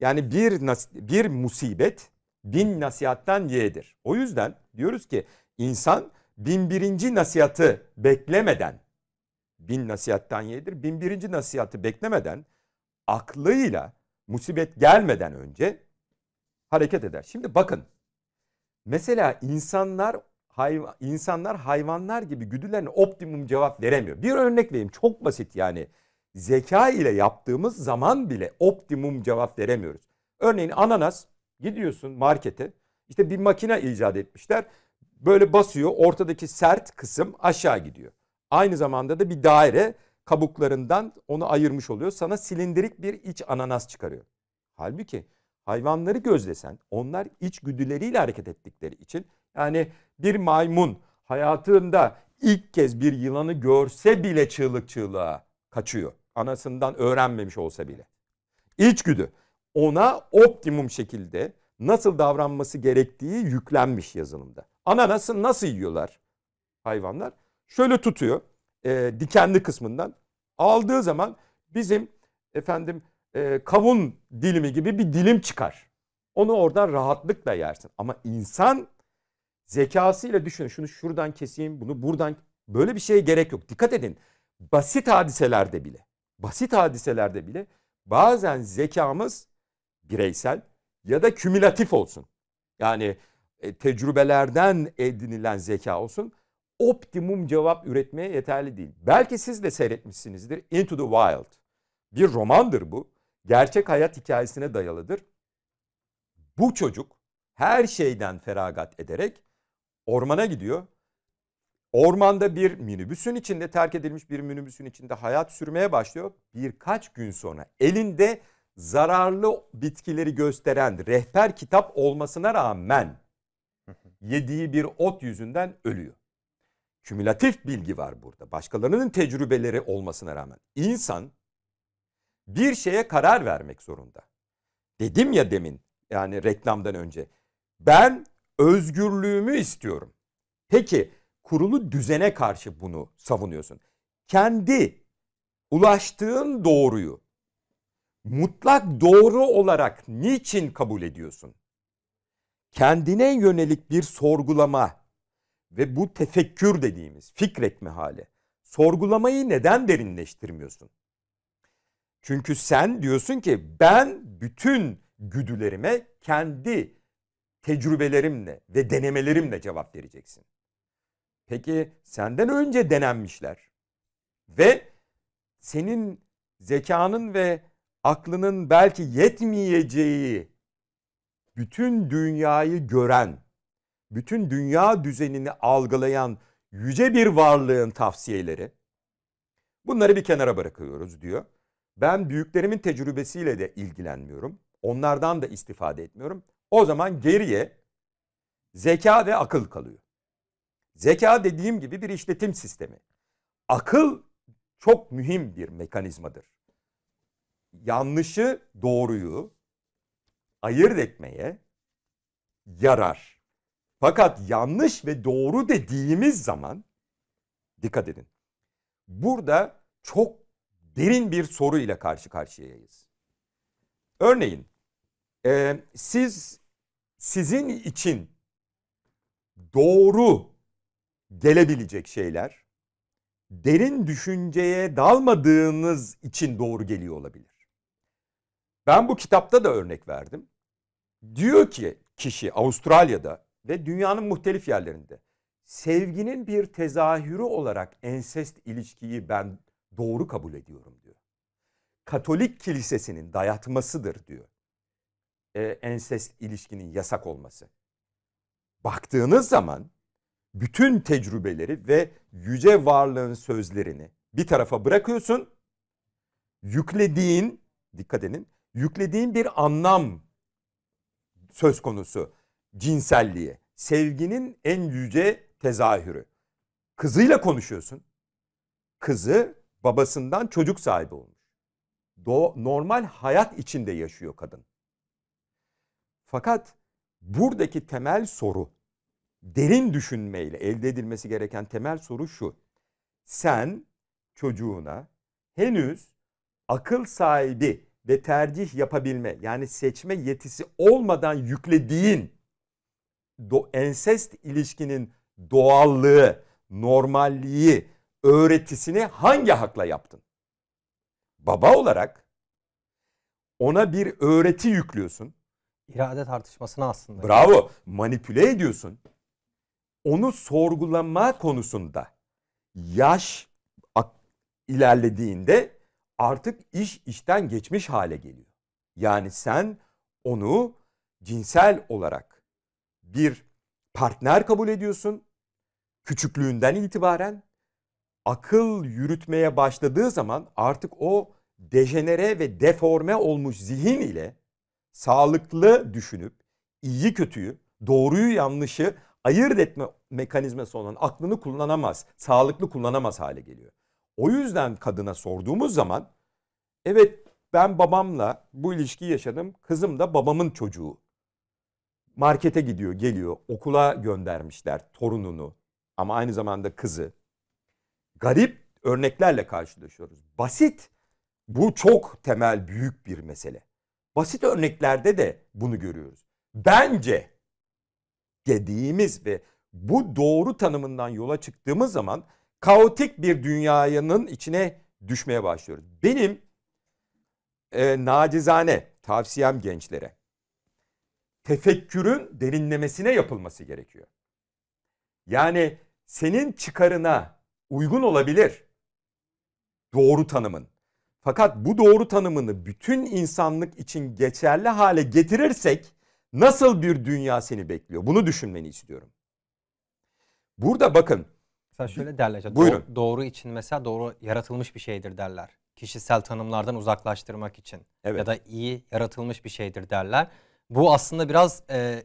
Yani bir, bir musibet bin nasihatten yeğdir. O yüzden diyoruz ki insan bin birinci nasihatı beklemeden bin nasihatten yedir. Bin birinci nasihatı beklemeden aklıyla musibet gelmeden önce hareket eder. Şimdi bakın mesela insanlar hayvan, insanlar hayvanlar gibi güdülerine optimum cevap veremiyor. Bir örnek vereyim çok basit yani. Zeka ile yaptığımız zaman bile optimum cevap veremiyoruz. Örneğin ananas gidiyorsun markete işte bir makine icat etmişler. Böyle basıyor ortadaki sert kısım aşağı gidiyor. Aynı zamanda da bir daire kabuklarından onu ayırmış oluyor. Sana silindirik bir iç ananas çıkarıyor. Halbuki hayvanları gözlesen onlar iç güdüleriyle hareket ettikleri için yani bir maymun hayatında ilk kez bir yılanı görse bile çığlık çığlığa kaçıyor. Anasından öğrenmemiş olsa bile. İçgüdü ona optimum şekilde nasıl davranması gerektiği yüklenmiş yazılımda. Ananası nasıl yiyorlar hayvanlar? Şöyle tutuyor e, dikenli kısmından aldığı zaman bizim efendim e, kavun dilimi gibi bir dilim çıkar. Onu oradan rahatlıkla yersin. Ama insan zekasıyla düşünün. Şunu şuradan keseyim, bunu buradan böyle bir şeye gerek yok. Dikkat edin. Basit hadiselerde bile, basit hadiselerde bile bazen zekamız bireysel ya da kümülatif olsun. Yani e, tecrübelerden edinilen zeka olsun. Optimum cevap üretmeye yeterli değil. Belki siz de seyretmişsinizdir Into the Wild. Bir romandır bu. Gerçek hayat hikayesine dayalıdır. Bu çocuk her şeyden feragat ederek ormana gidiyor. Ormanda bir minibüsün içinde terk edilmiş bir minibüsün içinde hayat sürmeye başlıyor. Birkaç gün sonra elinde zararlı bitkileri gösteren rehber kitap olmasına rağmen yediği bir ot yüzünden ölüyor. Kümülatif bilgi var burada. Başkalarının tecrübeleri olmasına rağmen insan bir şeye karar vermek zorunda. Dedim ya demin yani reklamdan önce ben özgürlüğümü istiyorum. Peki kurulu düzene karşı bunu savunuyorsun. Kendi ulaştığın doğruyu mutlak doğru olarak niçin kabul ediyorsun? Kendine yönelik bir sorgulama ve bu tefekkür dediğimiz fikretme hali. Sorgulamayı neden derinleştirmiyorsun? Çünkü sen diyorsun ki ben bütün güdülerime kendi tecrübelerimle ve denemelerimle cevap vereceksin. Peki senden önce denenmişler ve senin zekanın ve aklının belki yetmeyeceği bütün dünyayı gören, bütün dünya düzenini algılayan yüce bir varlığın tavsiyeleri bunları bir kenara bırakıyoruz diyor. Ben büyüklerimin tecrübesiyle de ilgilenmiyorum. Onlardan da istifade etmiyorum. O zaman geriye zeka ve akıl kalıyor. Zeka dediğim gibi bir işletim sistemi. Akıl çok mühim bir mekanizmadır. Yanlışı doğruyu ayırt etmeye yarar. Fakat yanlış ve doğru dediğimiz zaman dikkat edin. Burada çok derin bir soru ile karşı karşıyayız. Örneğin e, siz sizin için doğru gelebilecek şeyler derin düşünceye dalmadığınız için doğru geliyor olabilir. Ben bu kitapta da örnek verdim. Diyor ki kişi Avustralya'da ve dünyanın muhtelif yerlerinde sevginin bir tezahürü olarak ensest ilişkiyi ben doğru kabul ediyorum diyor. Katolik kilisesinin dayatmasıdır diyor e, ensest ilişkinin yasak olması. Baktığınız zaman bütün tecrübeleri ve yüce varlığın sözlerini bir tarafa bırakıyorsun. Yüklediğin, dikkat edin, yüklediğin bir anlam söz konusu cinselliğe. Sevginin en yüce tezahürü. Kızıyla konuşuyorsun. Kızı babasından çocuk sahibi olmuş. Do normal hayat içinde yaşıyor kadın. Fakat buradaki temel soru derin düşünmeyle elde edilmesi gereken temel soru şu. Sen çocuğuna henüz akıl sahibi ve tercih yapabilme yani seçme yetisi olmadan yüklediğin do, ensest ilişkinin doğallığı, normalliği, öğretisini hangi hakla yaptın? Baba olarak ona bir öğreti yüklüyorsun irade tartışmasına aslında. Bravo. Manipüle ediyorsun. Onu sorgulama konusunda yaş ilerlediğinde artık iş işten geçmiş hale geliyor. Yani sen onu cinsel olarak bir partner kabul ediyorsun. Küçüklüğünden itibaren akıl yürütmeye başladığı zaman artık o dejenere ve deforme olmuş zihin ile sağlıklı düşünüp iyi kötüyü, doğruyu yanlışı ayırt etme mekanizması olan aklını kullanamaz, sağlıklı kullanamaz hale geliyor. O yüzden kadına sorduğumuz zaman evet ben babamla bu ilişkiyi yaşadım. Kızım da babamın çocuğu. Markete gidiyor, geliyor. Okula göndermişler torununu ama aynı zamanda kızı. Garip örneklerle karşılaşıyoruz. Basit. Bu çok temel büyük bir mesele. Basit örneklerde de bunu görüyoruz. Bence dediğimiz ve bu doğru tanımından yola çıktığımız zaman kaotik bir dünyanın içine düşmeye başlıyoruz. Benim e, nacizane tavsiyem gençlere tefekkürün derinlemesine yapılması gerekiyor. Yani senin çıkarına uygun olabilir doğru tanımın. Fakat bu doğru tanımını bütün insanlık için geçerli hale getirirsek nasıl bir dünya seni bekliyor? Bunu düşünmeni istiyorum. Burada bakın. Mesela şöyle derler. Işte, buyurun. Do- doğru için mesela doğru yaratılmış bir şeydir derler. Kişisel tanımlardan uzaklaştırmak için. Evet. Ya da iyi yaratılmış bir şeydir derler. Bu aslında biraz e,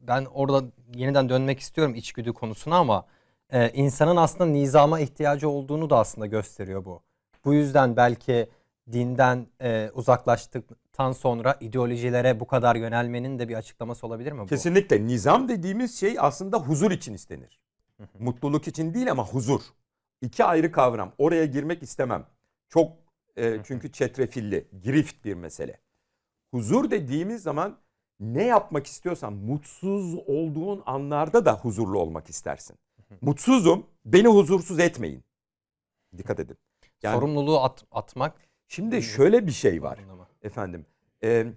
ben orada yeniden dönmek istiyorum içgüdü konusuna ama e, insanın aslında nizama ihtiyacı olduğunu da aslında gösteriyor bu. Bu yüzden belki dinden e, uzaklaştıktan sonra ideolojilere bu kadar yönelmenin de bir açıklaması olabilir mi? Bu? Kesinlikle nizam dediğimiz şey aslında huzur için istenir. Mutluluk için değil ama huzur. İki ayrı kavram. Oraya girmek istemem. Çok e, çünkü çetrefilli, grift bir mesele. Huzur dediğimiz zaman ne yapmak istiyorsan mutsuz olduğun anlarda da huzurlu olmak istersin. Mutsuzum, beni huzursuz etmeyin. Dikkat edin. Yani, Sorumluluğu at, atmak Şimdi şöyle bir şey var. Efendim e,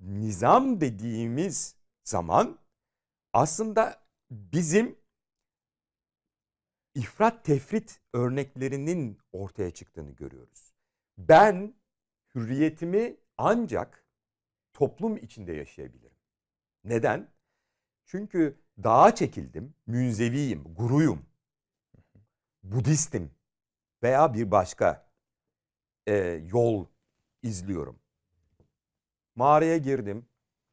nizam dediğimiz zaman aslında bizim ifrat tefrit örneklerinin ortaya çıktığını görüyoruz. Ben hürriyetimi ancak toplum içinde yaşayabilirim. Neden? Çünkü dağa çekildim, münzeviyim, guruyum, Budistim veya bir başka e, yol izliyorum. Mağaraya girdim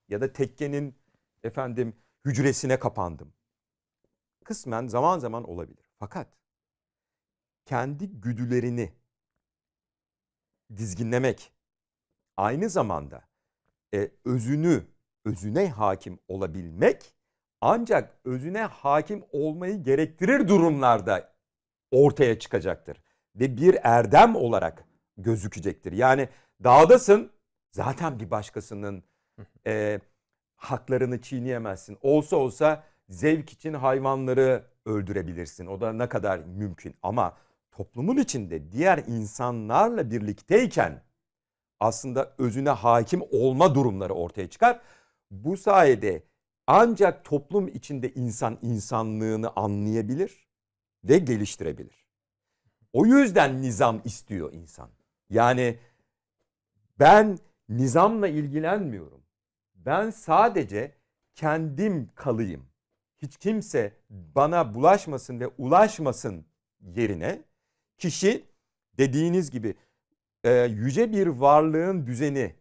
ya da tekkenin efendim hücresine kapandım. Kısmen zaman zaman olabilir. Fakat kendi güdülerini dizginlemek aynı zamanda e, özünü özüne hakim olabilmek ancak özüne hakim olmayı gerektirir durumlarda ortaya çıkacaktır ve bir erdem olarak gözükecektir. Yani dağdasın zaten bir başkasının e, haklarını çiğneyemezsin. Olsa olsa zevk için hayvanları öldürebilirsin. O da ne kadar mümkün ama toplumun içinde diğer insanlarla birlikteyken aslında özüne hakim olma durumları ortaya çıkar. Bu sayede ancak toplum içinde insan insanlığını anlayabilir ve geliştirebilir. O yüzden nizam istiyor insan. Yani ben nizamla ilgilenmiyorum. Ben sadece kendim kalayım. Hiç kimse bana bulaşmasın ve ulaşmasın yerine kişi dediğiniz gibi e, yüce bir varlığın düzeni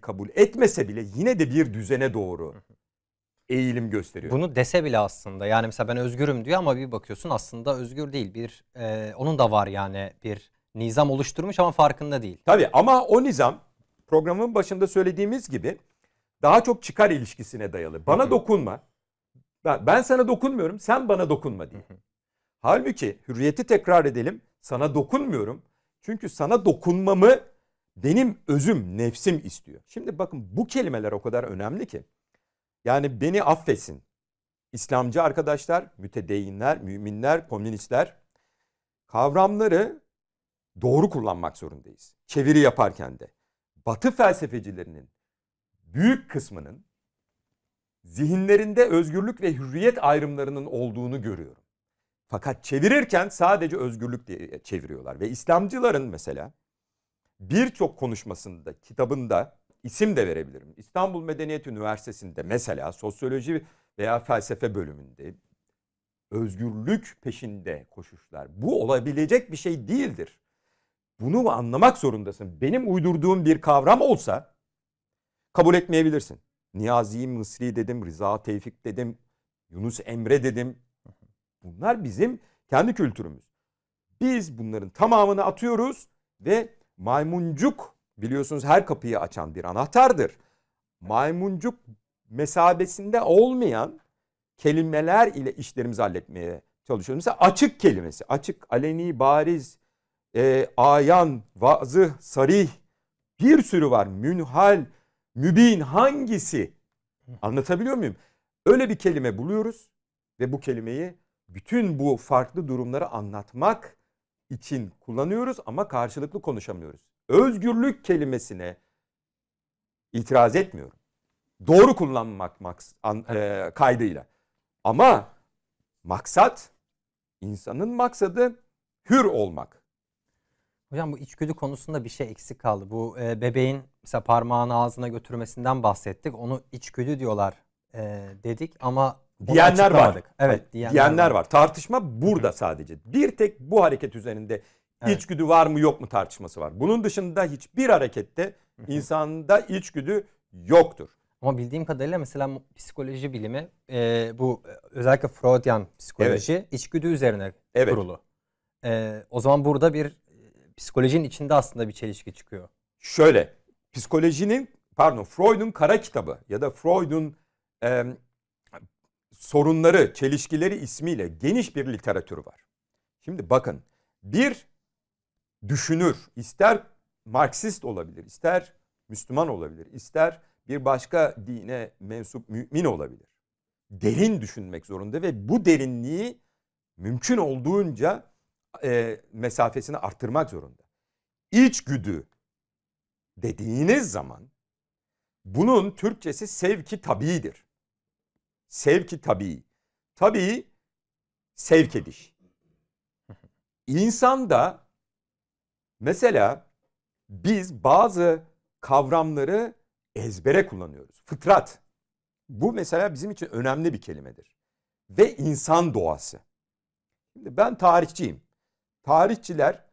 kabul etmese bile yine de bir düzene doğru eğilim gösteriyor. Bunu dese bile aslında yani mesela ben özgürüm diyor ama bir bakıyorsun aslında özgür değil bir e, onun da var yani bir nizam oluşturmuş ama farkında değil. Tabii ama o nizam programın başında söylediğimiz gibi daha çok çıkar ilişkisine dayalı. Bana Hı-hı. dokunma. Ben, ben sana dokunmuyorum, sen bana dokunma diye. Hı-hı. Halbuki hürriyeti tekrar edelim. Sana dokunmuyorum. Çünkü sana dokunmamı benim özüm, nefsim istiyor. Şimdi bakın bu kelimeler o kadar önemli ki. Yani beni affetsin. İslamcı arkadaşlar, mütedeyinler, müminler, komünistler kavramları doğru kullanmak zorundayız. Çeviri yaparken de. Batı felsefecilerinin büyük kısmının zihinlerinde özgürlük ve hürriyet ayrımlarının olduğunu görüyorum. Fakat çevirirken sadece özgürlük diye e, çeviriyorlar. Ve İslamcıların mesela birçok konuşmasında, kitabında isim de verebilirim. İstanbul Medeniyet Üniversitesi'nde mesela sosyoloji veya felsefe bölümünde özgürlük peşinde koşuşlar. Bu olabilecek bir şey değildir. Bunu anlamak zorundasın. Benim uydurduğum bir kavram olsa kabul etmeyebilirsin. Niyazi Mısri dedim, Rıza Tevfik dedim, Yunus Emre dedim. Bunlar bizim kendi kültürümüz. Biz bunların tamamını atıyoruz ve maymuncuk biliyorsunuz her kapıyı açan bir anahtardır. Maymuncuk mesabesinde olmayan kelimeler ile işlerimizi halletmeye çalışıyoruz. Mesela açık kelimesi, açık, aleni, bariz, e, ayan, vazı, sarih bir sürü var. Münhal, mübin hangisi? Anlatabiliyor muyum? Öyle bir kelime buluyoruz ve bu kelimeyi bütün bu farklı durumları anlatmak için kullanıyoruz ama karşılıklı konuşamıyoruz. Özgürlük kelimesine itiraz etmiyorum. Doğru kullanmak maks an, e, kaydıyla. Ama maksat insanın maksadı hür olmak. Hocam bu içgüdü konusunda bir şey eksik kaldı. Bu e, bebeğin mesela parmağını ağzına götürmesinden bahsettik. Onu içgüdü diyorlar e, dedik ama diyenler var. Evet, diyenler, diyenler var. var. Tartışma burada Hı. sadece. Bir tek bu hareket üzerinde evet. içgüdü var mı yok mu tartışması var. Bunun dışında hiçbir harekette Hı. insanda içgüdü yoktur. Ama bildiğim kadarıyla mesela psikoloji bilimi e, bu e, özellikle Freudian psikoloji evet. içgüdü üzerine evet. kurulu. E, o zaman burada bir psikolojinin içinde aslında bir çelişki çıkıyor. Şöyle psikolojinin pardon Freud'un kara kitabı ya da Freud'un e, sorunları, çelişkileri ismiyle geniş bir literatürü var. Şimdi bakın bir düşünür ister Marksist olabilir, ister Müslüman olabilir, ister bir başka dine mensup mümin olabilir. Derin düşünmek zorunda ve bu derinliği mümkün olduğunca e, mesafesini arttırmak zorunda. İçgüdü dediğiniz zaman bunun Türkçesi sevki tabidir. Sevki tabi, tabi sevk ediş. da mesela biz bazı kavramları ezbere kullanıyoruz. Fıtrat. Bu mesela bizim için önemli bir kelimedir. Ve insan doğası. Şimdi ben tarihçiyim. Tarihçiler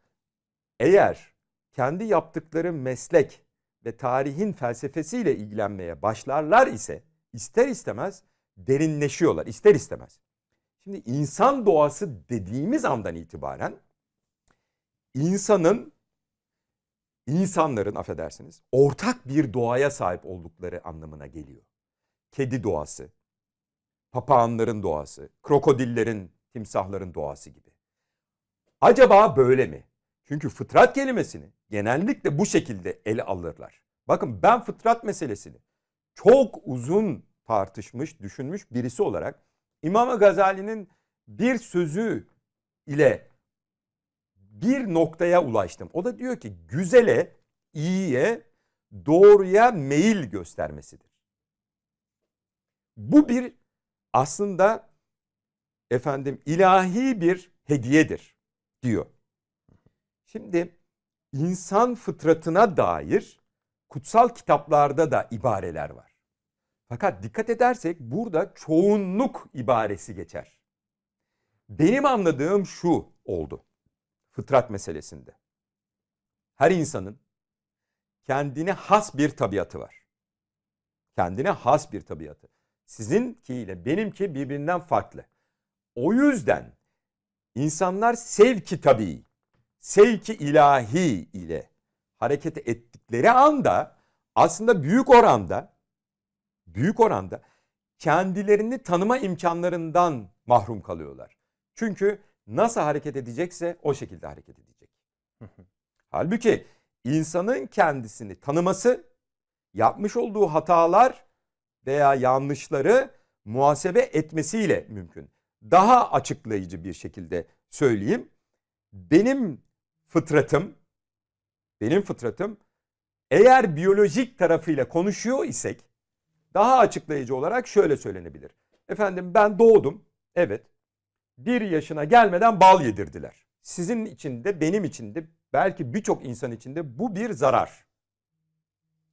eğer kendi yaptıkları meslek ve tarihin felsefesiyle ilgilenmeye başlarlar ise ister istemez derinleşiyorlar ister istemez. Şimdi insan doğası dediğimiz andan itibaren insanın insanların affedersiniz ortak bir doğaya sahip oldukları anlamına geliyor. Kedi doğası, papağanların doğası, krokodillerin, timsahların doğası gibi. Acaba böyle mi? Çünkü fıtrat kelimesini genellikle bu şekilde ele alırlar. Bakın ben fıtrat meselesini çok uzun tartışmış, düşünmüş birisi olarak İmam Gazali'nin bir sözü ile bir noktaya ulaştım. O da diyor ki güzele, iyiye, doğruya meyil göstermesidir. Bu bir aslında efendim ilahi bir hediyedir diyor. Şimdi insan fıtratına dair kutsal kitaplarda da ibareler var. Fakat dikkat edersek burada çoğunluk ibaresi geçer. Benim anladığım şu oldu fıtrat meselesinde. Her insanın kendine has bir tabiatı var. Kendine has bir tabiatı. Sizinkiyle benimki birbirinden farklı. O yüzden İnsanlar sevki tabii, sevki ilahi ile hareket ettikleri anda aslında büyük oranda büyük oranda kendilerini tanıma imkanlarından mahrum kalıyorlar. Çünkü nasıl hareket edecekse o şekilde hareket edecek. Halbuki insanın kendisini tanıması, yapmış olduğu hatalar veya yanlışları muhasebe etmesiyle mümkün daha açıklayıcı bir şekilde söyleyeyim. Benim fıtratım benim fıtratım eğer biyolojik tarafıyla konuşuyor isek daha açıklayıcı olarak şöyle söylenebilir. Efendim ben doğdum. Evet. Bir yaşına gelmeden bal yedirdiler. Sizin için de benim için de belki birçok insan için de bu bir zarar.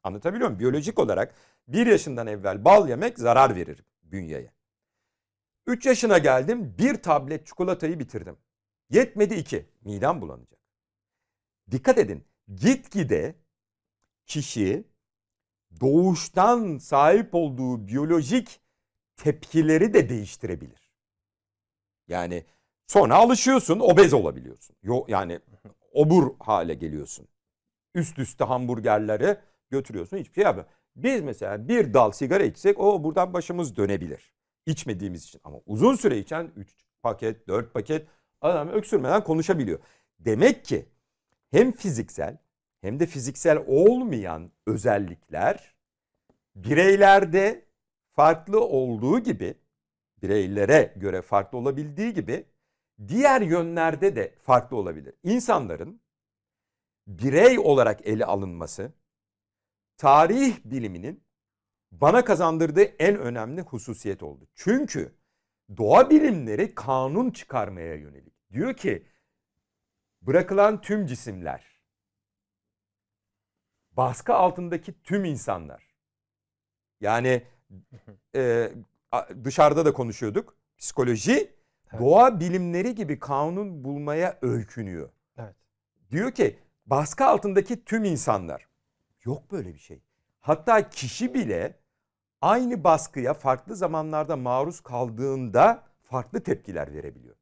Anlatabiliyor muyum? Biyolojik olarak bir yaşından evvel bal yemek zarar verir bünyeye. 3 yaşına geldim bir tablet çikolatayı bitirdim. Yetmedi 2. Midem bulanacak. Dikkat edin gitgide kişi doğuştan sahip olduğu biyolojik tepkileri de değiştirebilir. Yani sonra alışıyorsun obez olabiliyorsun. Yo, yani obur hale geliyorsun. Üst üste hamburgerleri götürüyorsun hiçbir şey yapmıyor. Biz mesela bir dal sigara içsek o buradan başımız dönebilir içmediğimiz için. Ama uzun süre içen 3 paket, 4 paket adam öksürmeden konuşabiliyor. Demek ki hem fiziksel hem de fiziksel olmayan özellikler bireylerde farklı olduğu gibi bireylere göre farklı olabildiği gibi diğer yönlerde de farklı olabilir. İnsanların birey olarak ele alınması tarih biliminin bana kazandırdığı en önemli hususiyet oldu. Çünkü doğa bilimleri kanun çıkarmaya yönelik. Diyor ki bırakılan tüm cisimler, baskı altındaki tüm insanlar. Yani e, dışarıda da konuşuyorduk. Psikoloji evet. doğa bilimleri gibi kanun bulmaya öykünüyor. Evet. Diyor ki baskı altındaki tüm insanlar. Yok böyle bir şey. Hatta kişi bile aynı baskıya farklı zamanlarda maruz kaldığında farklı tepkiler verebiliyor.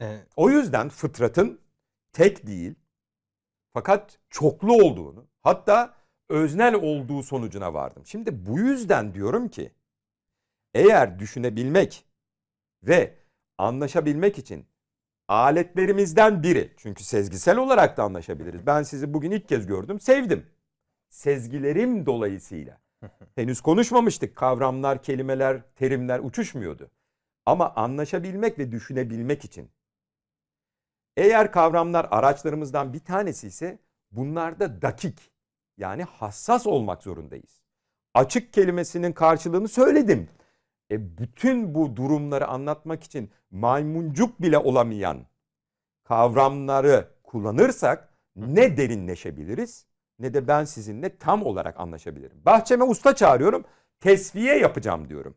E, o yüzden fıtratın tek değil fakat çoklu olduğunu hatta öznel olduğu sonucuna vardım. Şimdi bu yüzden diyorum ki eğer düşünebilmek ve anlaşabilmek için aletlerimizden biri çünkü sezgisel olarak da anlaşabiliriz. Ben sizi bugün ilk kez gördüm, sevdim sezgilerim dolayısıyla. Henüz konuşmamıştık. Kavramlar, kelimeler, terimler uçuşmuyordu. Ama anlaşabilmek ve düşünebilmek için. Eğer kavramlar araçlarımızdan bir tanesi ise bunlarda dakik yani hassas olmak zorundayız. Açık kelimesinin karşılığını söyledim. E bütün bu durumları anlatmak için maymuncuk bile olamayan kavramları kullanırsak ne derinleşebiliriz ne de ben sizinle tam olarak anlaşabilirim. Bahçeme usta çağırıyorum, tesviye yapacağım diyorum.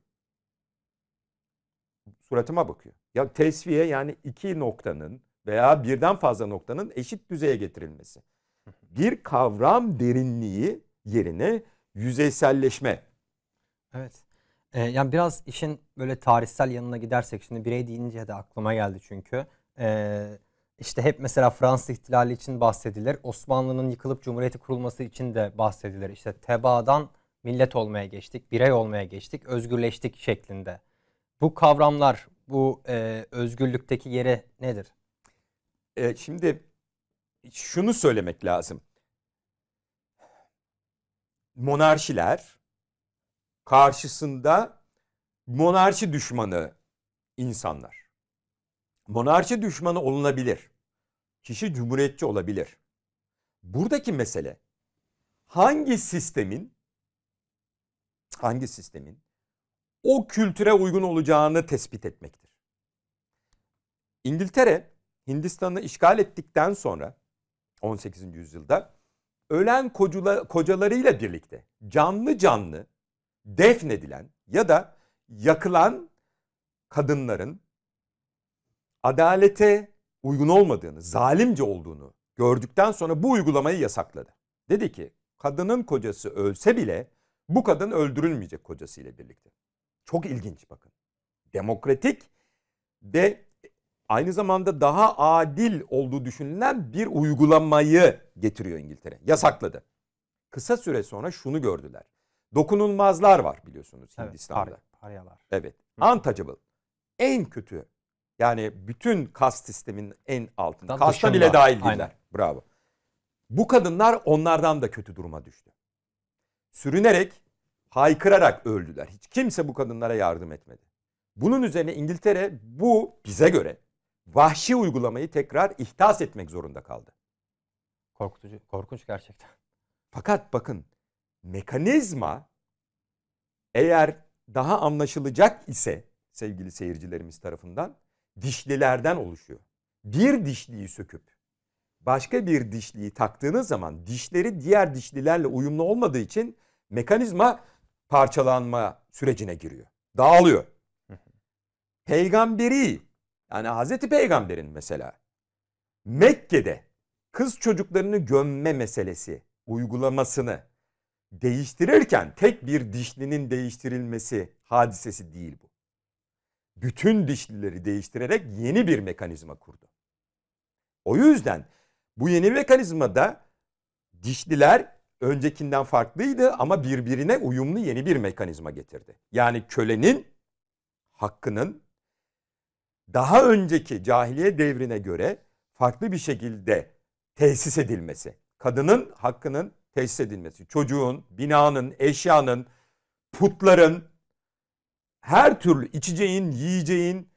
Suratıma bakıyor. Ya tesviye yani iki noktanın veya birden fazla noktanın eşit düzeye getirilmesi. Bir kavram derinliği yerine yüzeyselleşme. Evet. Ee, yani biraz işin böyle tarihsel yanına gidersek şimdi birey deyince de aklıma geldi çünkü. Ee, işte hep mesela Fransız ihtilali için bahsedilir. Osmanlı'nın yıkılıp Cumhuriyeti kurulması için de bahsedilir. İşte tebaadan millet olmaya geçtik, birey olmaya geçtik, özgürleştik şeklinde. Bu kavramlar, bu e, özgürlükteki yeri nedir? E, şimdi şunu söylemek lazım. Monarşiler karşısında monarşi düşmanı insanlar monarşi düşmanı olunabilir. Kişi cumhuriyetçi olabilir. Buradaki mesele hangi sistemin hangi sistemin o kültüre uygun olacağını tespit etmektir. İngiltere Hindistan'ı işgal ettikten sonra 18. yüzyılda ölen kocula, kocalarıyla birlikte canlı canlı defnedilen ya da yakılan kadınların adalete uygun olmadığını, zalimce olduğunu gördükten sonra bu uygulamayı yasakladı. Dedi ki kadının kocası ölse bile bu kadın öldürülmeyecek kocasıyla birlikte. Çok ilginç bakın. Demokratik ve aynı zamanda daha adil olduğu düşünülen bir uygulamayı getiriyor İngiltere. Yasakladı. Kısa süre sonra şunu gördüler. Dokunulmazlar var biliyorsunuz Hindistan'da. Evet, par- paryalar. Evet. Untouchable. En kötü yani bütün kast sistemin en altında. Kasta bile dahil değiller. Bravo. Bu kadınlar onlardan da kötü duruma düştü. Sürünerek, haykırarak öldüler. Hiç kimse bu kadınlara yardım etmedi. Bunun üzerine İngiltere bu bize göre vahşi uygulamayı tekrar ihtas etmek zorunda kaldı. Korkutucu, korkunç gerçekten. Fakat bakın mekanizma eğer daha anlaşılacak ise sevgili seyircilerimiz tarafından dişlilerden oluşuyor. Bir dişliyi söküp başka bir dişliyi taktığınız zaman dişleri diğer dişlilerle uyumlu olmadığı için mekanizma parçalanma sürecine giriyor. Dağılıyor. Peygamberi yani Hazreti Peygamber'in mesela Mekke'de kız çocuklarını gömme meselesi uygulamasını değiştirirken tek bir dişlinin değiştirilmesi hadisesi değil bu bütün dişlileri değiştirerek yeni bir mekanizma kurdu. O yüzden bu yeni mekanizmada dişliler öncekinden farklıydı ama birbirine uyumlu yeni bir mekanizma getirdi. Yani kölenin hakkının daha önceki cahiliye devrine göre farklı bir şekilde tesis edilmesi. Kadının hakkının tesis edilmesi. Çocuğun, binanın, eşyanın, putların, her türlü içeceğin, yiyeceğin,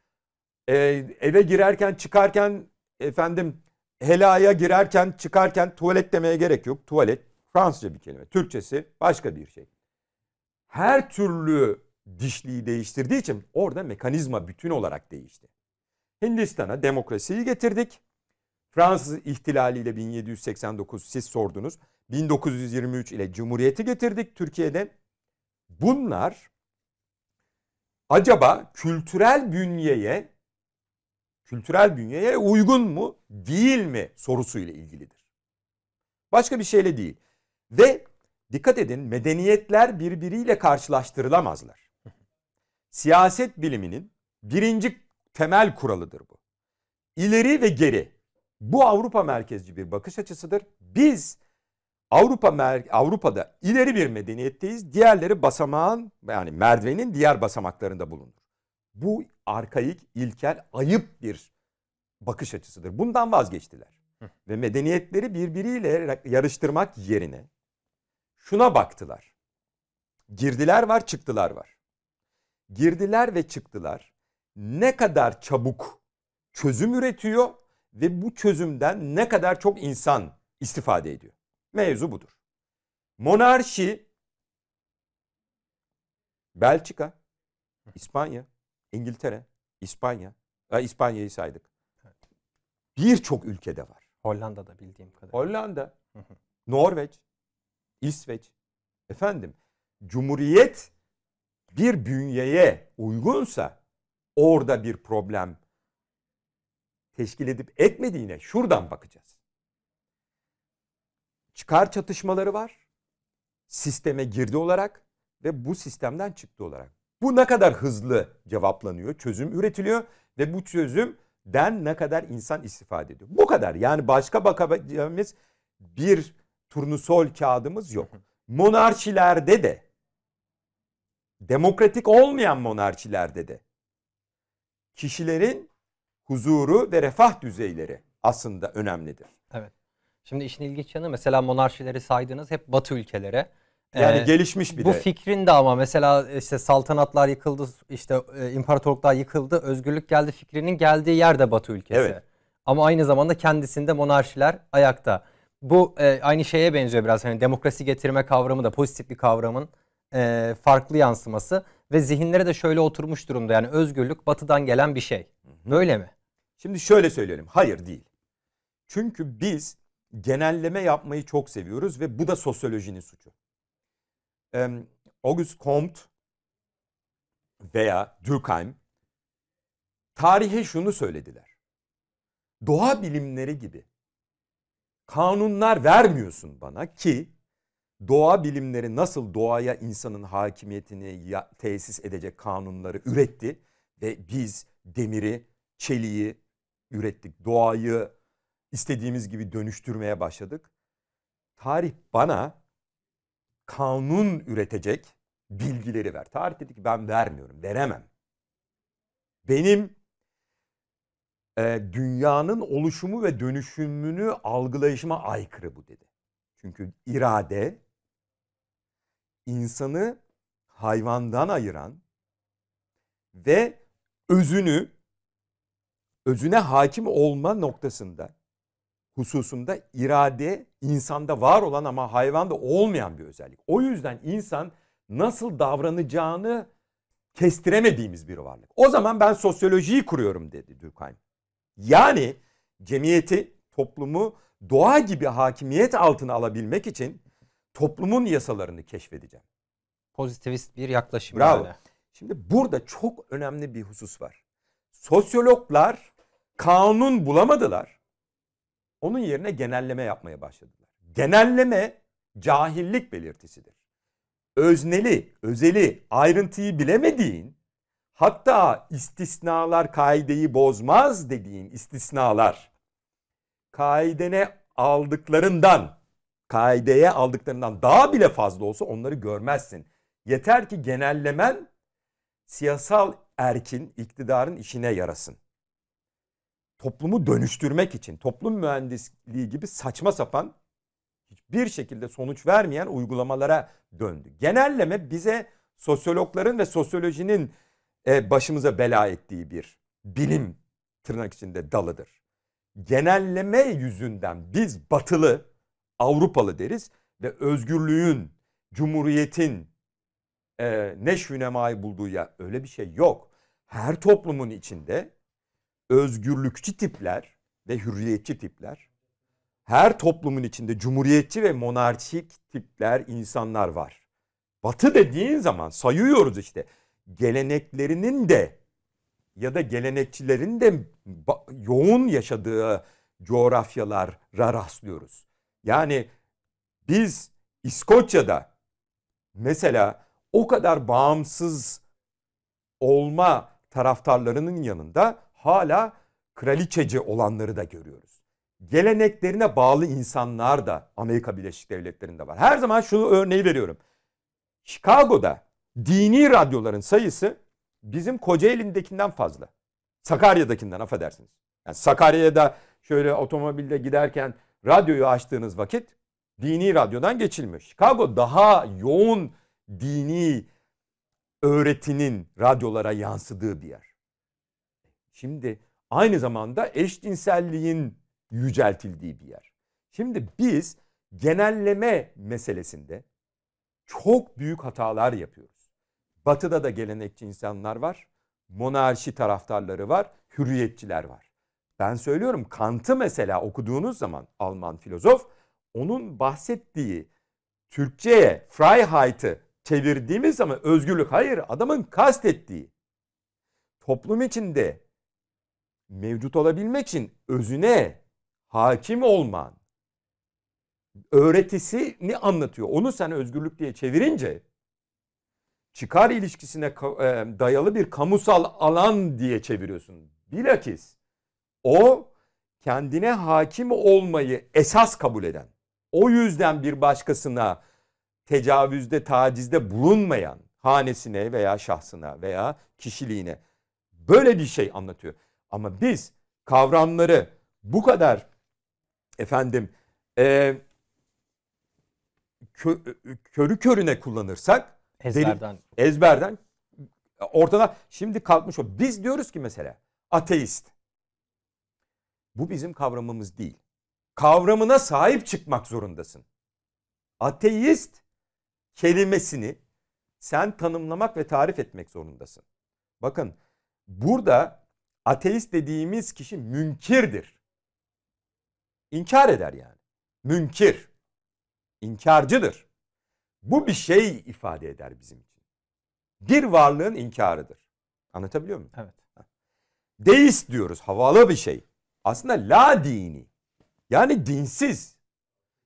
e, eve girerken, çıkarken, efendim helaya girerken, çıkarken tuvalet demeye gerek yok. Tuvalet Fransızca bir kelime. Türkçesi başka bir şey. Her türlü dişliği değiştirdiği için orada mekanizma bütün olarak değişti. Hindistan'a demokrasiyi getirdik. Fransız ihtilaliyle 1789 siz sordunuz. 1923 ile cumhuriyeti getirdik Türkiye'de. Bunlar acaba kültürel bünyeye kültürel bünyeye uygun mu değil mi sorusuyla ilgilidir. Başka bir şeyle değil. Ve dikkat edin medeniyetler birbiriyle karşılaştırılamazlar. Siyaset biliminin birinci temel kuralıdır bu. İleri ve geri bu Avrupa merkezci bir bakış açısıdır. Biz Avrupa mer Avrupa'da ileri bir medeniyetteyiz. Diğerleri basamağın yani merdivenin diğer basamaklarında bulunur. Bu arkaik, ilkel, ayıp bir bakış açısıdır. Bundan vazgeçtiler. Ve medeniyetleri birbiriyle yarıştırmak yerine şuna baktılar. Girdiler var, çıktılar var. Girdiler ve çıktılar ne kadar çabuk çözüm üretiyor ve bu çözümden ne kadar çok insan istifade ediyor. Mevzu budur. Monarşi Belçika, İspanya, İngiltere, İspanya, e, İspanya'yı saydık. Birçok ülkede var. Hollanda'da bildiğim kadarıyla. Hollanda, Norveç, İsveç. Efendim, cumhuriyet bir bünyeye uygunsa orada bir problem teşkil edip etmediğine şuradan bakacağız çıkar çatışmaları var. Sisteme girdi olarak ve bu sistemden çıktı olarak. Bu ne kadar hızlı cevaplanıyor, çözüm üretiliyor ve bu çözümden ne kadar insan istifade ediyor. Bu kadar yani başka bakacağımız bir turnusol kağıdımız yok. Monarşilerde de demokratik olmayan monarşilerde de kişilerin huzuru ve refah düzeyleri aslında önemlidir. Evet. Şimdi işin ilginç yanı mesela monarşileri saydınız hep Batı ülkelere. Yani ee, gelişmiş bir bu de. Bu fikrin de ama mesela işte saltanatlar yıkıldı, işte e, imparatorluklar yıkıldı, özgürlük geldi fikrinin geldiği yer de Batı ülkesi. Evet. Ama aynı zamanda kendisinde monarşiler ayakta. Bu e, aynı şeye benziyor biraz hani demokrasi getirme kavramı da pozitif bir kavramın e, farklı yansıması ve zihinlere de şöyle oturmuş durumda yani özgürlük batıdan gelen bir şey. Hı hı. Böyle mi? Şimdi şöyle söyleyelim. Hayır değil. Çünkü biz genelleme yapmayı çok seviyoruz ve bu da sosyolojinin suçu. Ee, Auguste Comte veya Durkheim tarihe şunu söylediler. Doğa bilimleri gibi kanunlar vermiyorsun bana ki doğa bilimleri nasıl doğaya insanın hakimiyetini ya, tesis edecek kanunları üretti ve biz demiri, çeliği ürettik, doğayı istediğimiz gibi dönüştürmeye başladık. Tarih bana kanun üretecek bilgileri ver. Tarih dedi ki ben vermiyorum, veremem. Benim e, dünyanın oluşumu ve dönüşümünü algılayışıma aykırı bu dedi. Çünkü irade insanı hayvandan ayıran ve özünü özüne hakim olma noktasında hususunda irade insanda var olan ama hayvanda olmayan bir özellik. O yüzden insan nasıl davranacağını kestiremediğimiz bir varlık. O zaman ben sosyolojiyi kuruyorum dedi Durkheim. Yani cemiyeti, toplumu doğa gibi hakimiyet altına alabilmek için toplumun yasalarını keşfedeceğim. Pozitivist bir yaklaşım Bravo. yani. Şimdi burada çok önemli bir husus var. Sosyologlar kanun bulamadılar onun yerine genelleme yapmaya başladılar. Genelleme cahillik belirtisidir. Özneli, özeli, ayrıntıyı bilemediğin, hatta istisnalar kaideyi bozmaz dediğin istisnalar kaidene aldıklarından, kaideye aldıklarından daha bile fazla olsa onları görmezsin. Yeter ki genellemen siyasal erkin iktidarın işine yarasın toplumu dönüştürmek için toplum mühendisliği gibi saçma sapan hiçbir şekilde sonuç vermeyen uygulamalara döndü. Genelleme bize sosyologların ve sosyolojinin e, başımıza bela ettiği bir bilim tırnak içinde dalıdır. Genelleme yüzünden biz batılı, Avrupalı deriz ve özgürlüğün, cumhuriyetin e, neşvünemai bulduğu ya öyle bir şey yok. Her toplumun içinde özgürlükçü tipler ve hürriyetçi tipler her toplumun içinde cumhuriyetçi ve monarşik tipler insanlar var. Batı dediğin zaman sayıyoruz işte geleneklerinin de ya da gelenekçilerin de yoğun yaşadığı coğrafyalara rastlıyoruz. Yani biz İskoçya'da mesela o kadar bağımsız olma taraftarlarının yanında hala kraliçeci olanları da görüyoruz. Geleneklerine bağlı insanlar da Amerika Birleşik Devletleri'nde var. Her zaman şunu örneği veriyorum. Chicago'da dini radyoların sayısı bizim Kocaeli'ndekinden fazla. Sakarya'dakinden affedersiniz. Yani Sakarya'da şöyle otomobilde giderken radyoyu açtığınız vakit dini radyodan geçilmiş. Chicago daha yoğun dini öğretinin radyolara yansıdığı bir yer. Şimdi aynı zamanda eşcinselliğin yüceltildiği bir yer. Şimdi biz genelleme meselesinde çok büyük hatalar yapıyoruz. Batı'da da gelenekçi insanlar var. Monarşi taraftarları var. Hürriyetçiler var. Ben söylüyorum Kant'ı mesela okuduğunuz zaman Alman filozof onun bahsettiği Türkçe'ye Freiheit'ı çevirdiğimiz zaman özgürlük hayır adamın kastettiği toplum içinde mevcut olabilmek için özüne hakim olman öğretisini anlatıyor. Onu sen özgürlük diye çevirince çıkar ilişkisine e, dayalı bir kamusal alan diye çeviriyorsun. Bilakis o kendine hakim olmayı esas kabul eden, o yüzden bir başkasına tecavüzde, tacizde bulunmayan hanesine veya şahsına veya kişiliğine böyle bir şey anlatıyor. Ama biz kavramları bu kadar efendim e, kö, e, körü körüne kullanırsak ezberden deri, ezberden ortada şimdi kalkmış o. Biz diyoruz ki mesela ateist. Bu bizim kavramımız değil. Kavramına sahip çıkmak zorundasın. Ateist kelimesini sen tanımlamak ve tarif etmek zorundasın. Bakın burada ateist dediğimiz kişi münkirdir. İnkar eder yani. Münkir. İnkarcıdır. Bu bir şey ifade eder bizim için. Bir varlığın inkarıdır. Anlatabiliyor muyum? Evet. Deist diyoruz. Havalı bir şey. Aslında la dini. Yani dinsiz.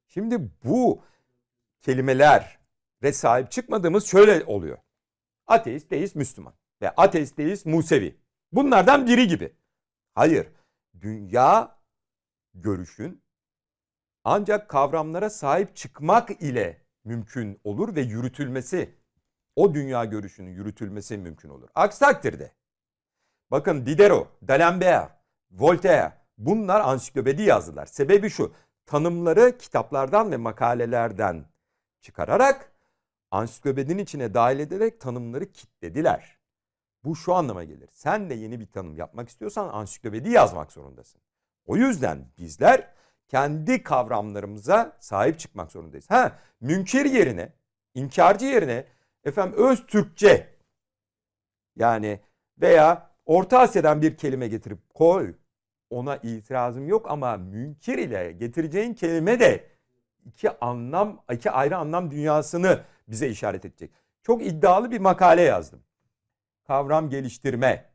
Şimdi bu kelimelere sahip çıkmadığımız şöyle oluyor. Ateist, deist, Müslüman. Ve ateist, deist, Musevi. Bunlardan biri gibi. Hayır. Dünya görüşün ancak kavramlara sahip çıkmak ile mümkün olur ve yürütülmesi, o dünya görüşünün yürütülmesi mümkün olur. Aksi takdirde bakın Diderot, D'Alembert, Voltaire bunlar ansiklopedi yazdılar. Sebebi şu tanımları kitaplardan ve makalelerden çıkararak ansiklopedinin içine dahil ederek tanımları kitlediler. Bu şu anlama gelir. Sen de yeni bir tanım yapmak istiyorsan ansiklopedi yazmak zorundasın. O yüzden bizler kendi kavramlarımıza sahip çıkmak zorundayız. Ha, münker yerine, inkarcı yerine efendim öz Türkçe yani veya Orta Asya'dan bir kelime getirip koy. Ona itirazım yok ama münker ile getireceğin kelime de iki anlam, iki ayrı anlam dünyasını bize işaret edecek. Çok iddialı bir makale yazdım kavram geliştirme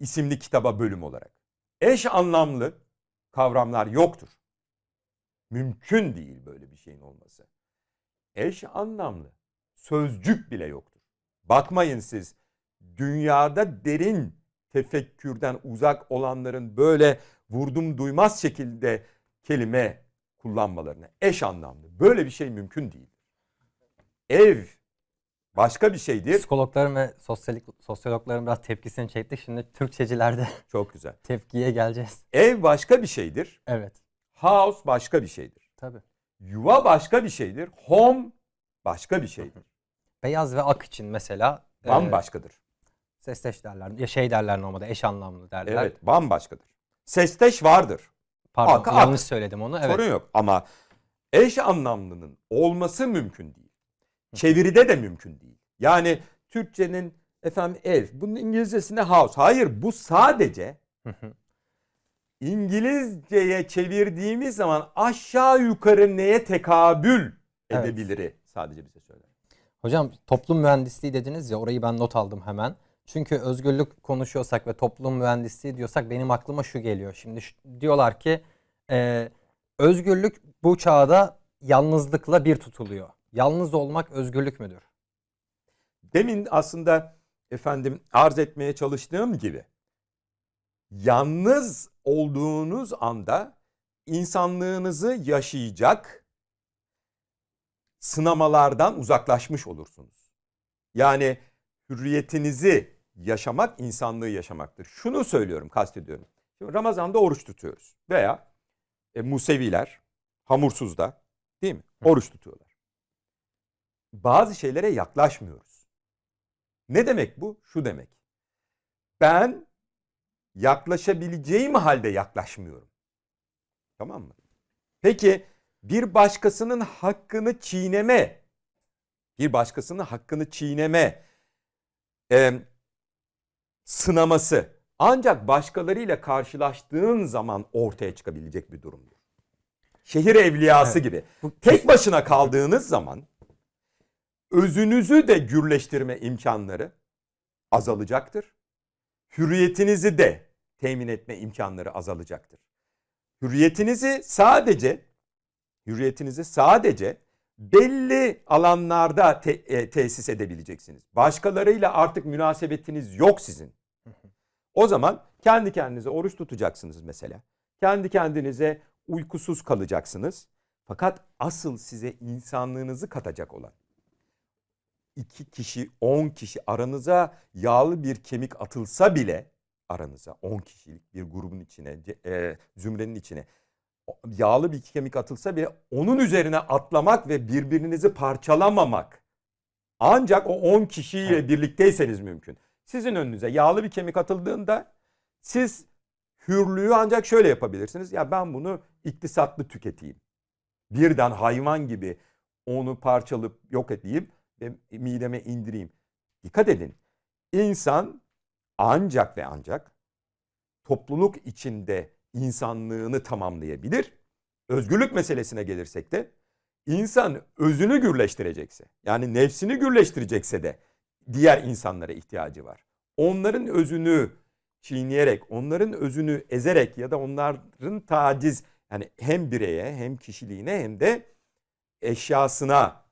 isimli kitaba bölüm olarak. Eş anlamlı kavramlar yoktur. Mümkün değil böyle bir şeyin olması. Eş anlamlı sözcük bile yoktur. Bakmayın siz dünyada derin tefekkürden uzak olanların böyle vurdum duymaz şekilde kelime kullanmalarına eş anlamlı. Böyle bir şey mümkün değil. Ev başka bir şeydir. Psikologların ve sosyalik, sosyologların biraz tepkisini çektik. Şimdi Türkçecilerde çok güzel. tepkiye geleceğiz. Ev başka bir şeydir. Evet. House başka bir şeydir. Tabii. Yuva başka bir şeydir. Home başka bir şeydir. Beyaz ve ak için mesela e, bambaşkadır. E, sesteş derler. Ya şey derler normalde eş anlamlı derler. Evet, bambaşkadır. Sesteş vardır. Pardon, ak, yanlış ak. söyledim onu. Evet. Sorun yok ama eş anlamlının olması mümkün değil. Çeviride de mümkün değil. Yani Türkçenin efendim ev, bunun İngilizcesine house. Hayır bu sadece İngilizceye çevirdiğimiz zaman aşağı yukarı neye tekabül evet. sadece bize söyler. Hocam toplum mühendisliği dediniz ya orayı ben not aldım hemen. Çünkü özgürlük konuşuyorsak ve toplum mühendisliği diyorsak benim aklıma şu geliyor. Şimdi şu, diyorlar ki e, özgürlük bu çağda yalnızlıkla bir tutuluyor. Yalnız olmak özgürlük müdür? Demin aslında efendim arz etmeye çalıştığım gibi yalnız olduğunuz anda insanlığınızı yaşayacak sınamalardan uzaklaşmış olursunuz. Yani hürriyetinizi yaşamak insanlığı yaşamaktır. Şunu söylüyorum, kastediyorum. Şimdi Ramazan'da oruç tutuyoruz veya e, Museviler hamursuz da değil mi? Oruç tutuyorlar bazı şeylere yaklaşmıyoruz. Ne demek bu? Şu demek. Ben yaklaşabileceğim halde yaklaşmıyorum. Tamam mı? Peki bir başkasının hakkını çiğneme, bir başkasının hakkını çiğneme e, sınaması ancak başkalarıyla karşılaştığın zaman ortaya çıkabilecek bir durumdur. Şehir evliyası evet. gibi. Tek başına kaldığınız zaman özünüzü de gürleştirme imkanları azalacaktır. Hürriyetinizi de temin etme imkanları azalacaktır. Hürriyetinizi sadece hürriyetinizi sadece belli alanlarda te, e, tesis edebileceksiniz. Başkalarıyla artık münasebetiniz yok sizin. O zaman kendi kendinize oruç tutacaksınız mesela. Kendi kendinize uykusuz kalacaksınız. Fakat asıl size insanlığınızı katacak olan 2 kişi on kişi aranıza yağlı bir kemik atılsa bile aranıza on kişilik bir grubun içine e, zümrenin içine yağlı bir kemik atılsa bile onun üzerine atlamak ve birbirinizi parçalamamak ancak o on kişiyle evet. birlikteyseniz mümkün. Sizin önünüze yağlı bir kemik atıldığında siz hürlüğü ancak şöyle yapabilirsiniz. Ya ben bunu iktisatlı tüketeyim. Birden hayvan gibi onu parçalıp yok edeyim mideme indireyim. Dikkat edin. İnsan ancak ve ancak topluluk içinde insanlığını tamamlayabilir. Özgürlük meselesine gelirsek de insan özünü gürleştirecekse yani nefsini gürleştirecekse de diğer insanlara ihtiyacı var. Onların özünü çiğneyerek, onların özünü ezerek ya da onların taciz yani hem bireye hem kişiliğine hem de eşyasına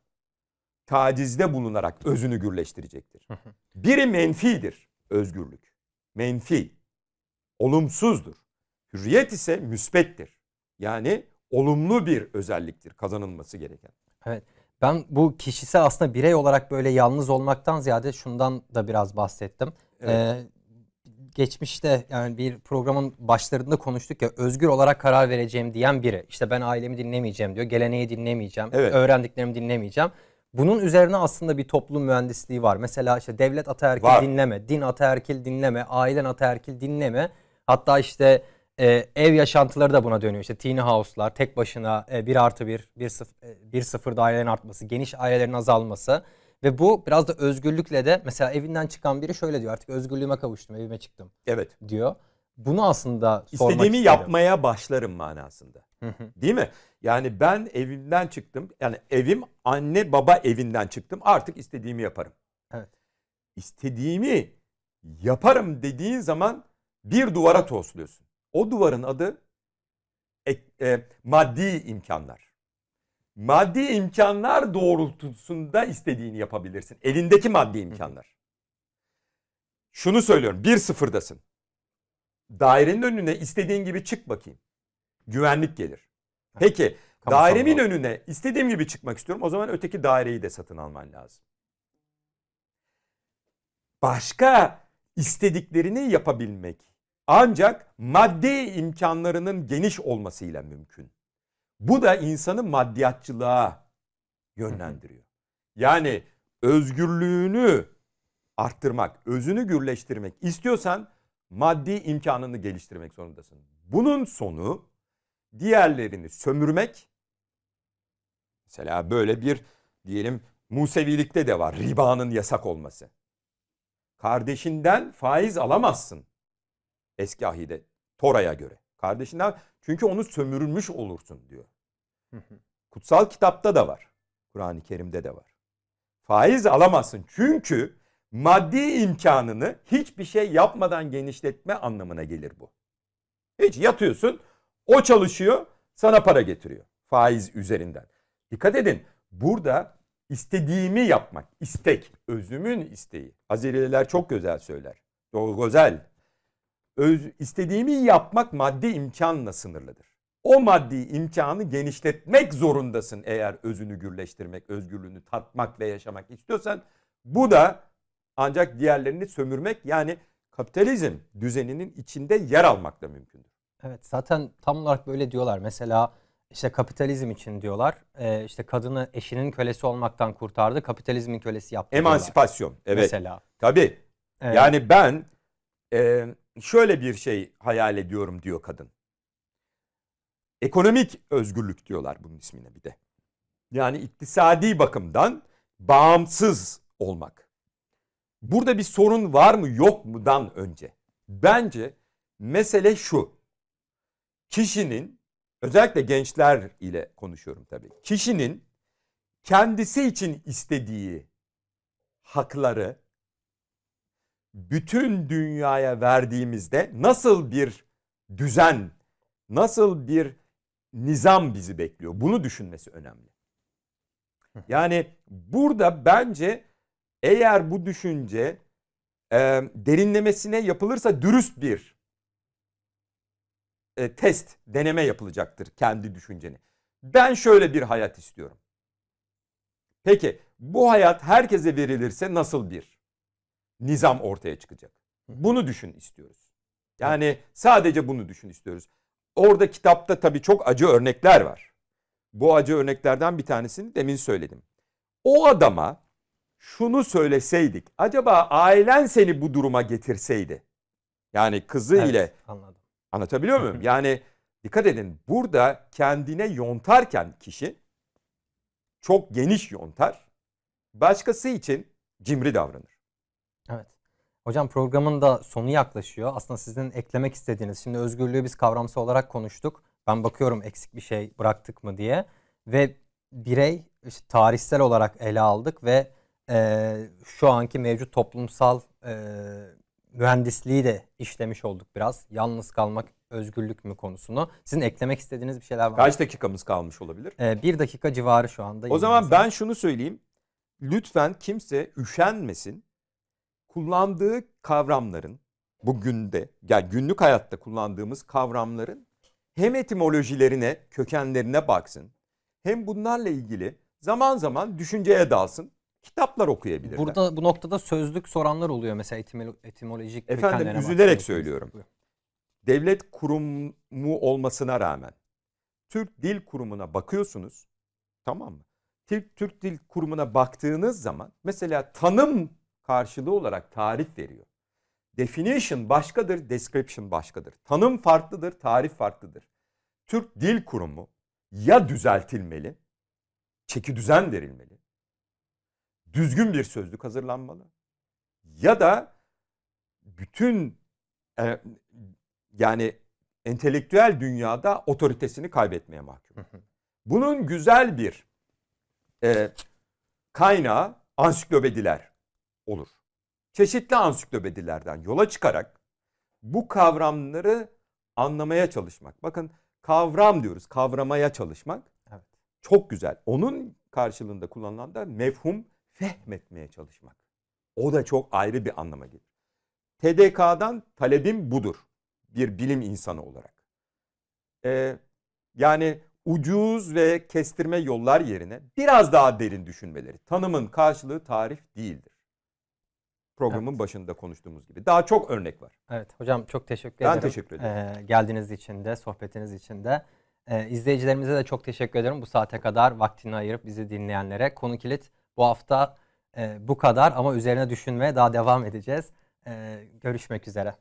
tacizde bulunarak özünü gürleştirecektir. Biri menfidir özgürlük. Menfi. Olumsuzdur. Hürriyet ise müspettir. Yani olumlu bir özelliktir kazanılması gereken. Evet. Ben bu kişisi aslında birey olarak böyle yalnız olmaktan ziyade şundan da biraz bahsettim. Evet. Ee, geçmişte yani bir programın başlarında konuştuk ya özgür olarak karar vereceğim diyen biri. İşte ben ailemi dinlemeyeceğim diyor, geleneği dinlemeyeceğim, evet. öğrendiklerimi dinlemeyeceğim. Bunun üzerine aslında bir toplum mühendisliği var. Mesela işte devlet ataerkil var. dinleme, din ataerkil dinleme, ailen ataerkil dinleme. Hatta işte e, ev yaşantıları da buna dönüyor. İşte teeny house'lar, tek başına e, 1 artı bir bir e, sıfır, e, 1 sıfırda ailelerin artması, geniş ailelerin azalması. Ve bu biraz da özgürlükle de mesela evinden çıkan biri şöyle diyor artık özgürlüğüme kavuştum, evime çıktım Evet. diyor. Bunu aslında sormak İstediğimi isterim. yapmaya başlarım manasında. Değil mi? Yani ben evimden çıktım. Yani evim anne baba evinden çıktım. Artık istediğimi yaparım. Evet. İstediğimi yaparım dediğin zaman bir duvara tosluyorsun. O duvarın adı e, e, maddi imkanlar. Maddi imkanlar doğrultusunda istediğini yapabilirsin. Elindeki maddi imkanlar. Şunu söylüyorum. Bir sıfırdasın. Dairenin önüne istediğin gibi çık bakayım güvenlik gelir. Peki dairemin önüne istediğim gibi çıkmak istiyorum. O zaman öteki daireyi de satın alman lazım. Başka istediklerini yapabilmek ancak maddi imkanlarının geniş olmasıyla mümkün. Bu da insanı maddiyatçılığa yönlendiriyor. Yani özgürlüğünü arttırmak, özünü gürleştirmek istiyorsan maddi imkanını geliştirmek zorundasın. Bunun sonu diğerlerini sömürmek mesela böyle bir diyelim Musevilikte de var ribanın yasak olması. Kardeşinden faiz alamazsın. Eski ahide Tora'ya göre. Kardeşinden çünkü onu sömürülmüş olursun diyor. Kutsal kitapta da var. Kur'an-ı Kerim'de de var. Faiz alamazsın çünkü maddi imkanını hiçbir şey yapmadan genişletme anlamına gelir bu. Hiç yatıyorsun o çalışıyor, sana para getiriyor faiz üzerinden. Dikkat edin burada istediğimi yapmak, istek, özümün isteği. Azeriler çok güzel söyler. çok güzel. Öz, istediğimi yapmak maddi imkanla sınırlıdır. O maddi imkanı genişletmek zorundasın eğer özünü gürleştirmek, özgürlüğünü tatmak ve yaşamak istiyorsan. Bu da ancak diğerlerini sömürmek yani kapitalizm düzeninin içinde yer almakla mümkündür. Evet zaten tam olarak böyle diyorlar. Mesela işte kapitalizm için diyorlar. Ee, işte kadını eşinin kölesi olmaktan kurtardı. Kapitalizmin kölesi yaptı. Emansipasyon. Diyorlar. Evet. Mesela. Tabii. Evet. Yani ben e, şöyle bir şey hayal ediyorum diyor kadın. Ekonomik özgürlük diyorlar bunun ismine bir de. Yani iktisadi bakımdan bağımsız olmak. Burada bir sorun var mı yok mudan önce. Bence mesele şu kişinin özellikle gençler ile konuşuyorum tabii. Kişinin kendisi için istediği hakları bütün dünyaya verdiğimizde nasıl bir düzen, nasıl bir nizam bizi bekliyor? Bunu düşünmesi önemli. Yani burada bence eğer bu düşünce e, derinlemesine yapılırsa dürüst bir e, test, deneme yapılacaktır kendi düşünceni. Ben şöyle bir hayat istiyorum. Peki bu hayat herkese verilirse nasıl bir nizam ortaya çıkacak? Bunu düşün istiyoruz. Yani sadece bunu düşün istiyoruz. Orada kitapta tabii çok acı örnekler var. Bu acı örneklerden bir tanesini demin söyledim. O adama şunu söyleseydik. Acaba ailen seni bu duruma getirseydi. Yani kızı evet, ile anladım. Anlatabiliyor muyum? Yani dikkat edin burada kendine yontarken kişi çok geniş yontar. Başkası için cimri davranır. Evet. Hocam programın da sonu yaklaşıyor. Aslında sizin eklemek istediğiniz. Şimdi özgürlüğü biz kavramsal olarak konuştuk. Ben bakıyorum eksik bir şey bıraktık mı diye. Ve birey işte tarihsel olarak ele aldık ve e, şu anki mevcut toplumsal e, mühendisliği de işlemiş olduk biraz. Yalnız kalmak özgürlük mü konusunu. Sizin eklemek istediğiniz bir şeyler var mı? Kaç dakikamız kalmış olabilir? Ee, bir dakika civarı şu anda. O zaman ben şunu söyleyeyim. Lütfen kimse üşenmesin. Kullandığı kavramların bugün de yani günlük hayatta kullandığımız kavramların hem etimolojilerine, kökenlerine baksın. Hem bunlarla ilgili zaman zaman düşünceye dalsın kitaplar okuyabilirler. Burada bu noktada sözlük soranlar oluyor mesela etimo- etimolojik Efendim üzülerek söylüyorum. Devlet kurumu olmasına rağmen Türk Dil Kurumu'na bakıyorsunuz. Tamam mı? Türk, Türk Dil Kurumu'na baktığınız zaman mesela tanım karşılığı olarak tarif veriyor. Definition başkadır, description başkadır. Tanım farklıdır, tarif farklıdır. Türk Dil Kurumu ya düzeltilmeli, çeki düzen verilmeli düzgün bir sözlük hazırlanmalı. Ya da bütün e, yani entelektüel dünyada otoritesini kaybetmeye mahkum. Bunun güzel bir e, kaynağı ansiklopediler olur. Çeşitli ansiklopedilerden yola çıkarak bu kavramları anlamaya çalışmak. Bakın kavram diyoruz, kavramaya çalışmak. Evet. Çok güzel. Onun karşılığında kullanılan da mefhum fehmetmeye çalışmak. O da çok ayrı bir anlama gelir. TDK'dan talebim budur. Bir bilim insanı olarak. Ee, yani ucuz ve kestirme yollar yerine biraz daha derin düşünmeleri. Tanımın karşılığı tarif değildir. Programın evet. başında konuştuğumuz gibi. Daha çok örnek var. Evet hocam çok teşekkür ederim. Ben teşekkür ederim. Ee, geldiğiniz için de sohbetiniz için de. Ee, izleyicilerimize de çok teşekkür ederim bu saate kadar vaktini ayırıp bizi dinleyenlere. Konu kilit bu hafta e, bu kadar ama üzerine düşünmeye daha devam edeceğiz. E, görüşmek üzere.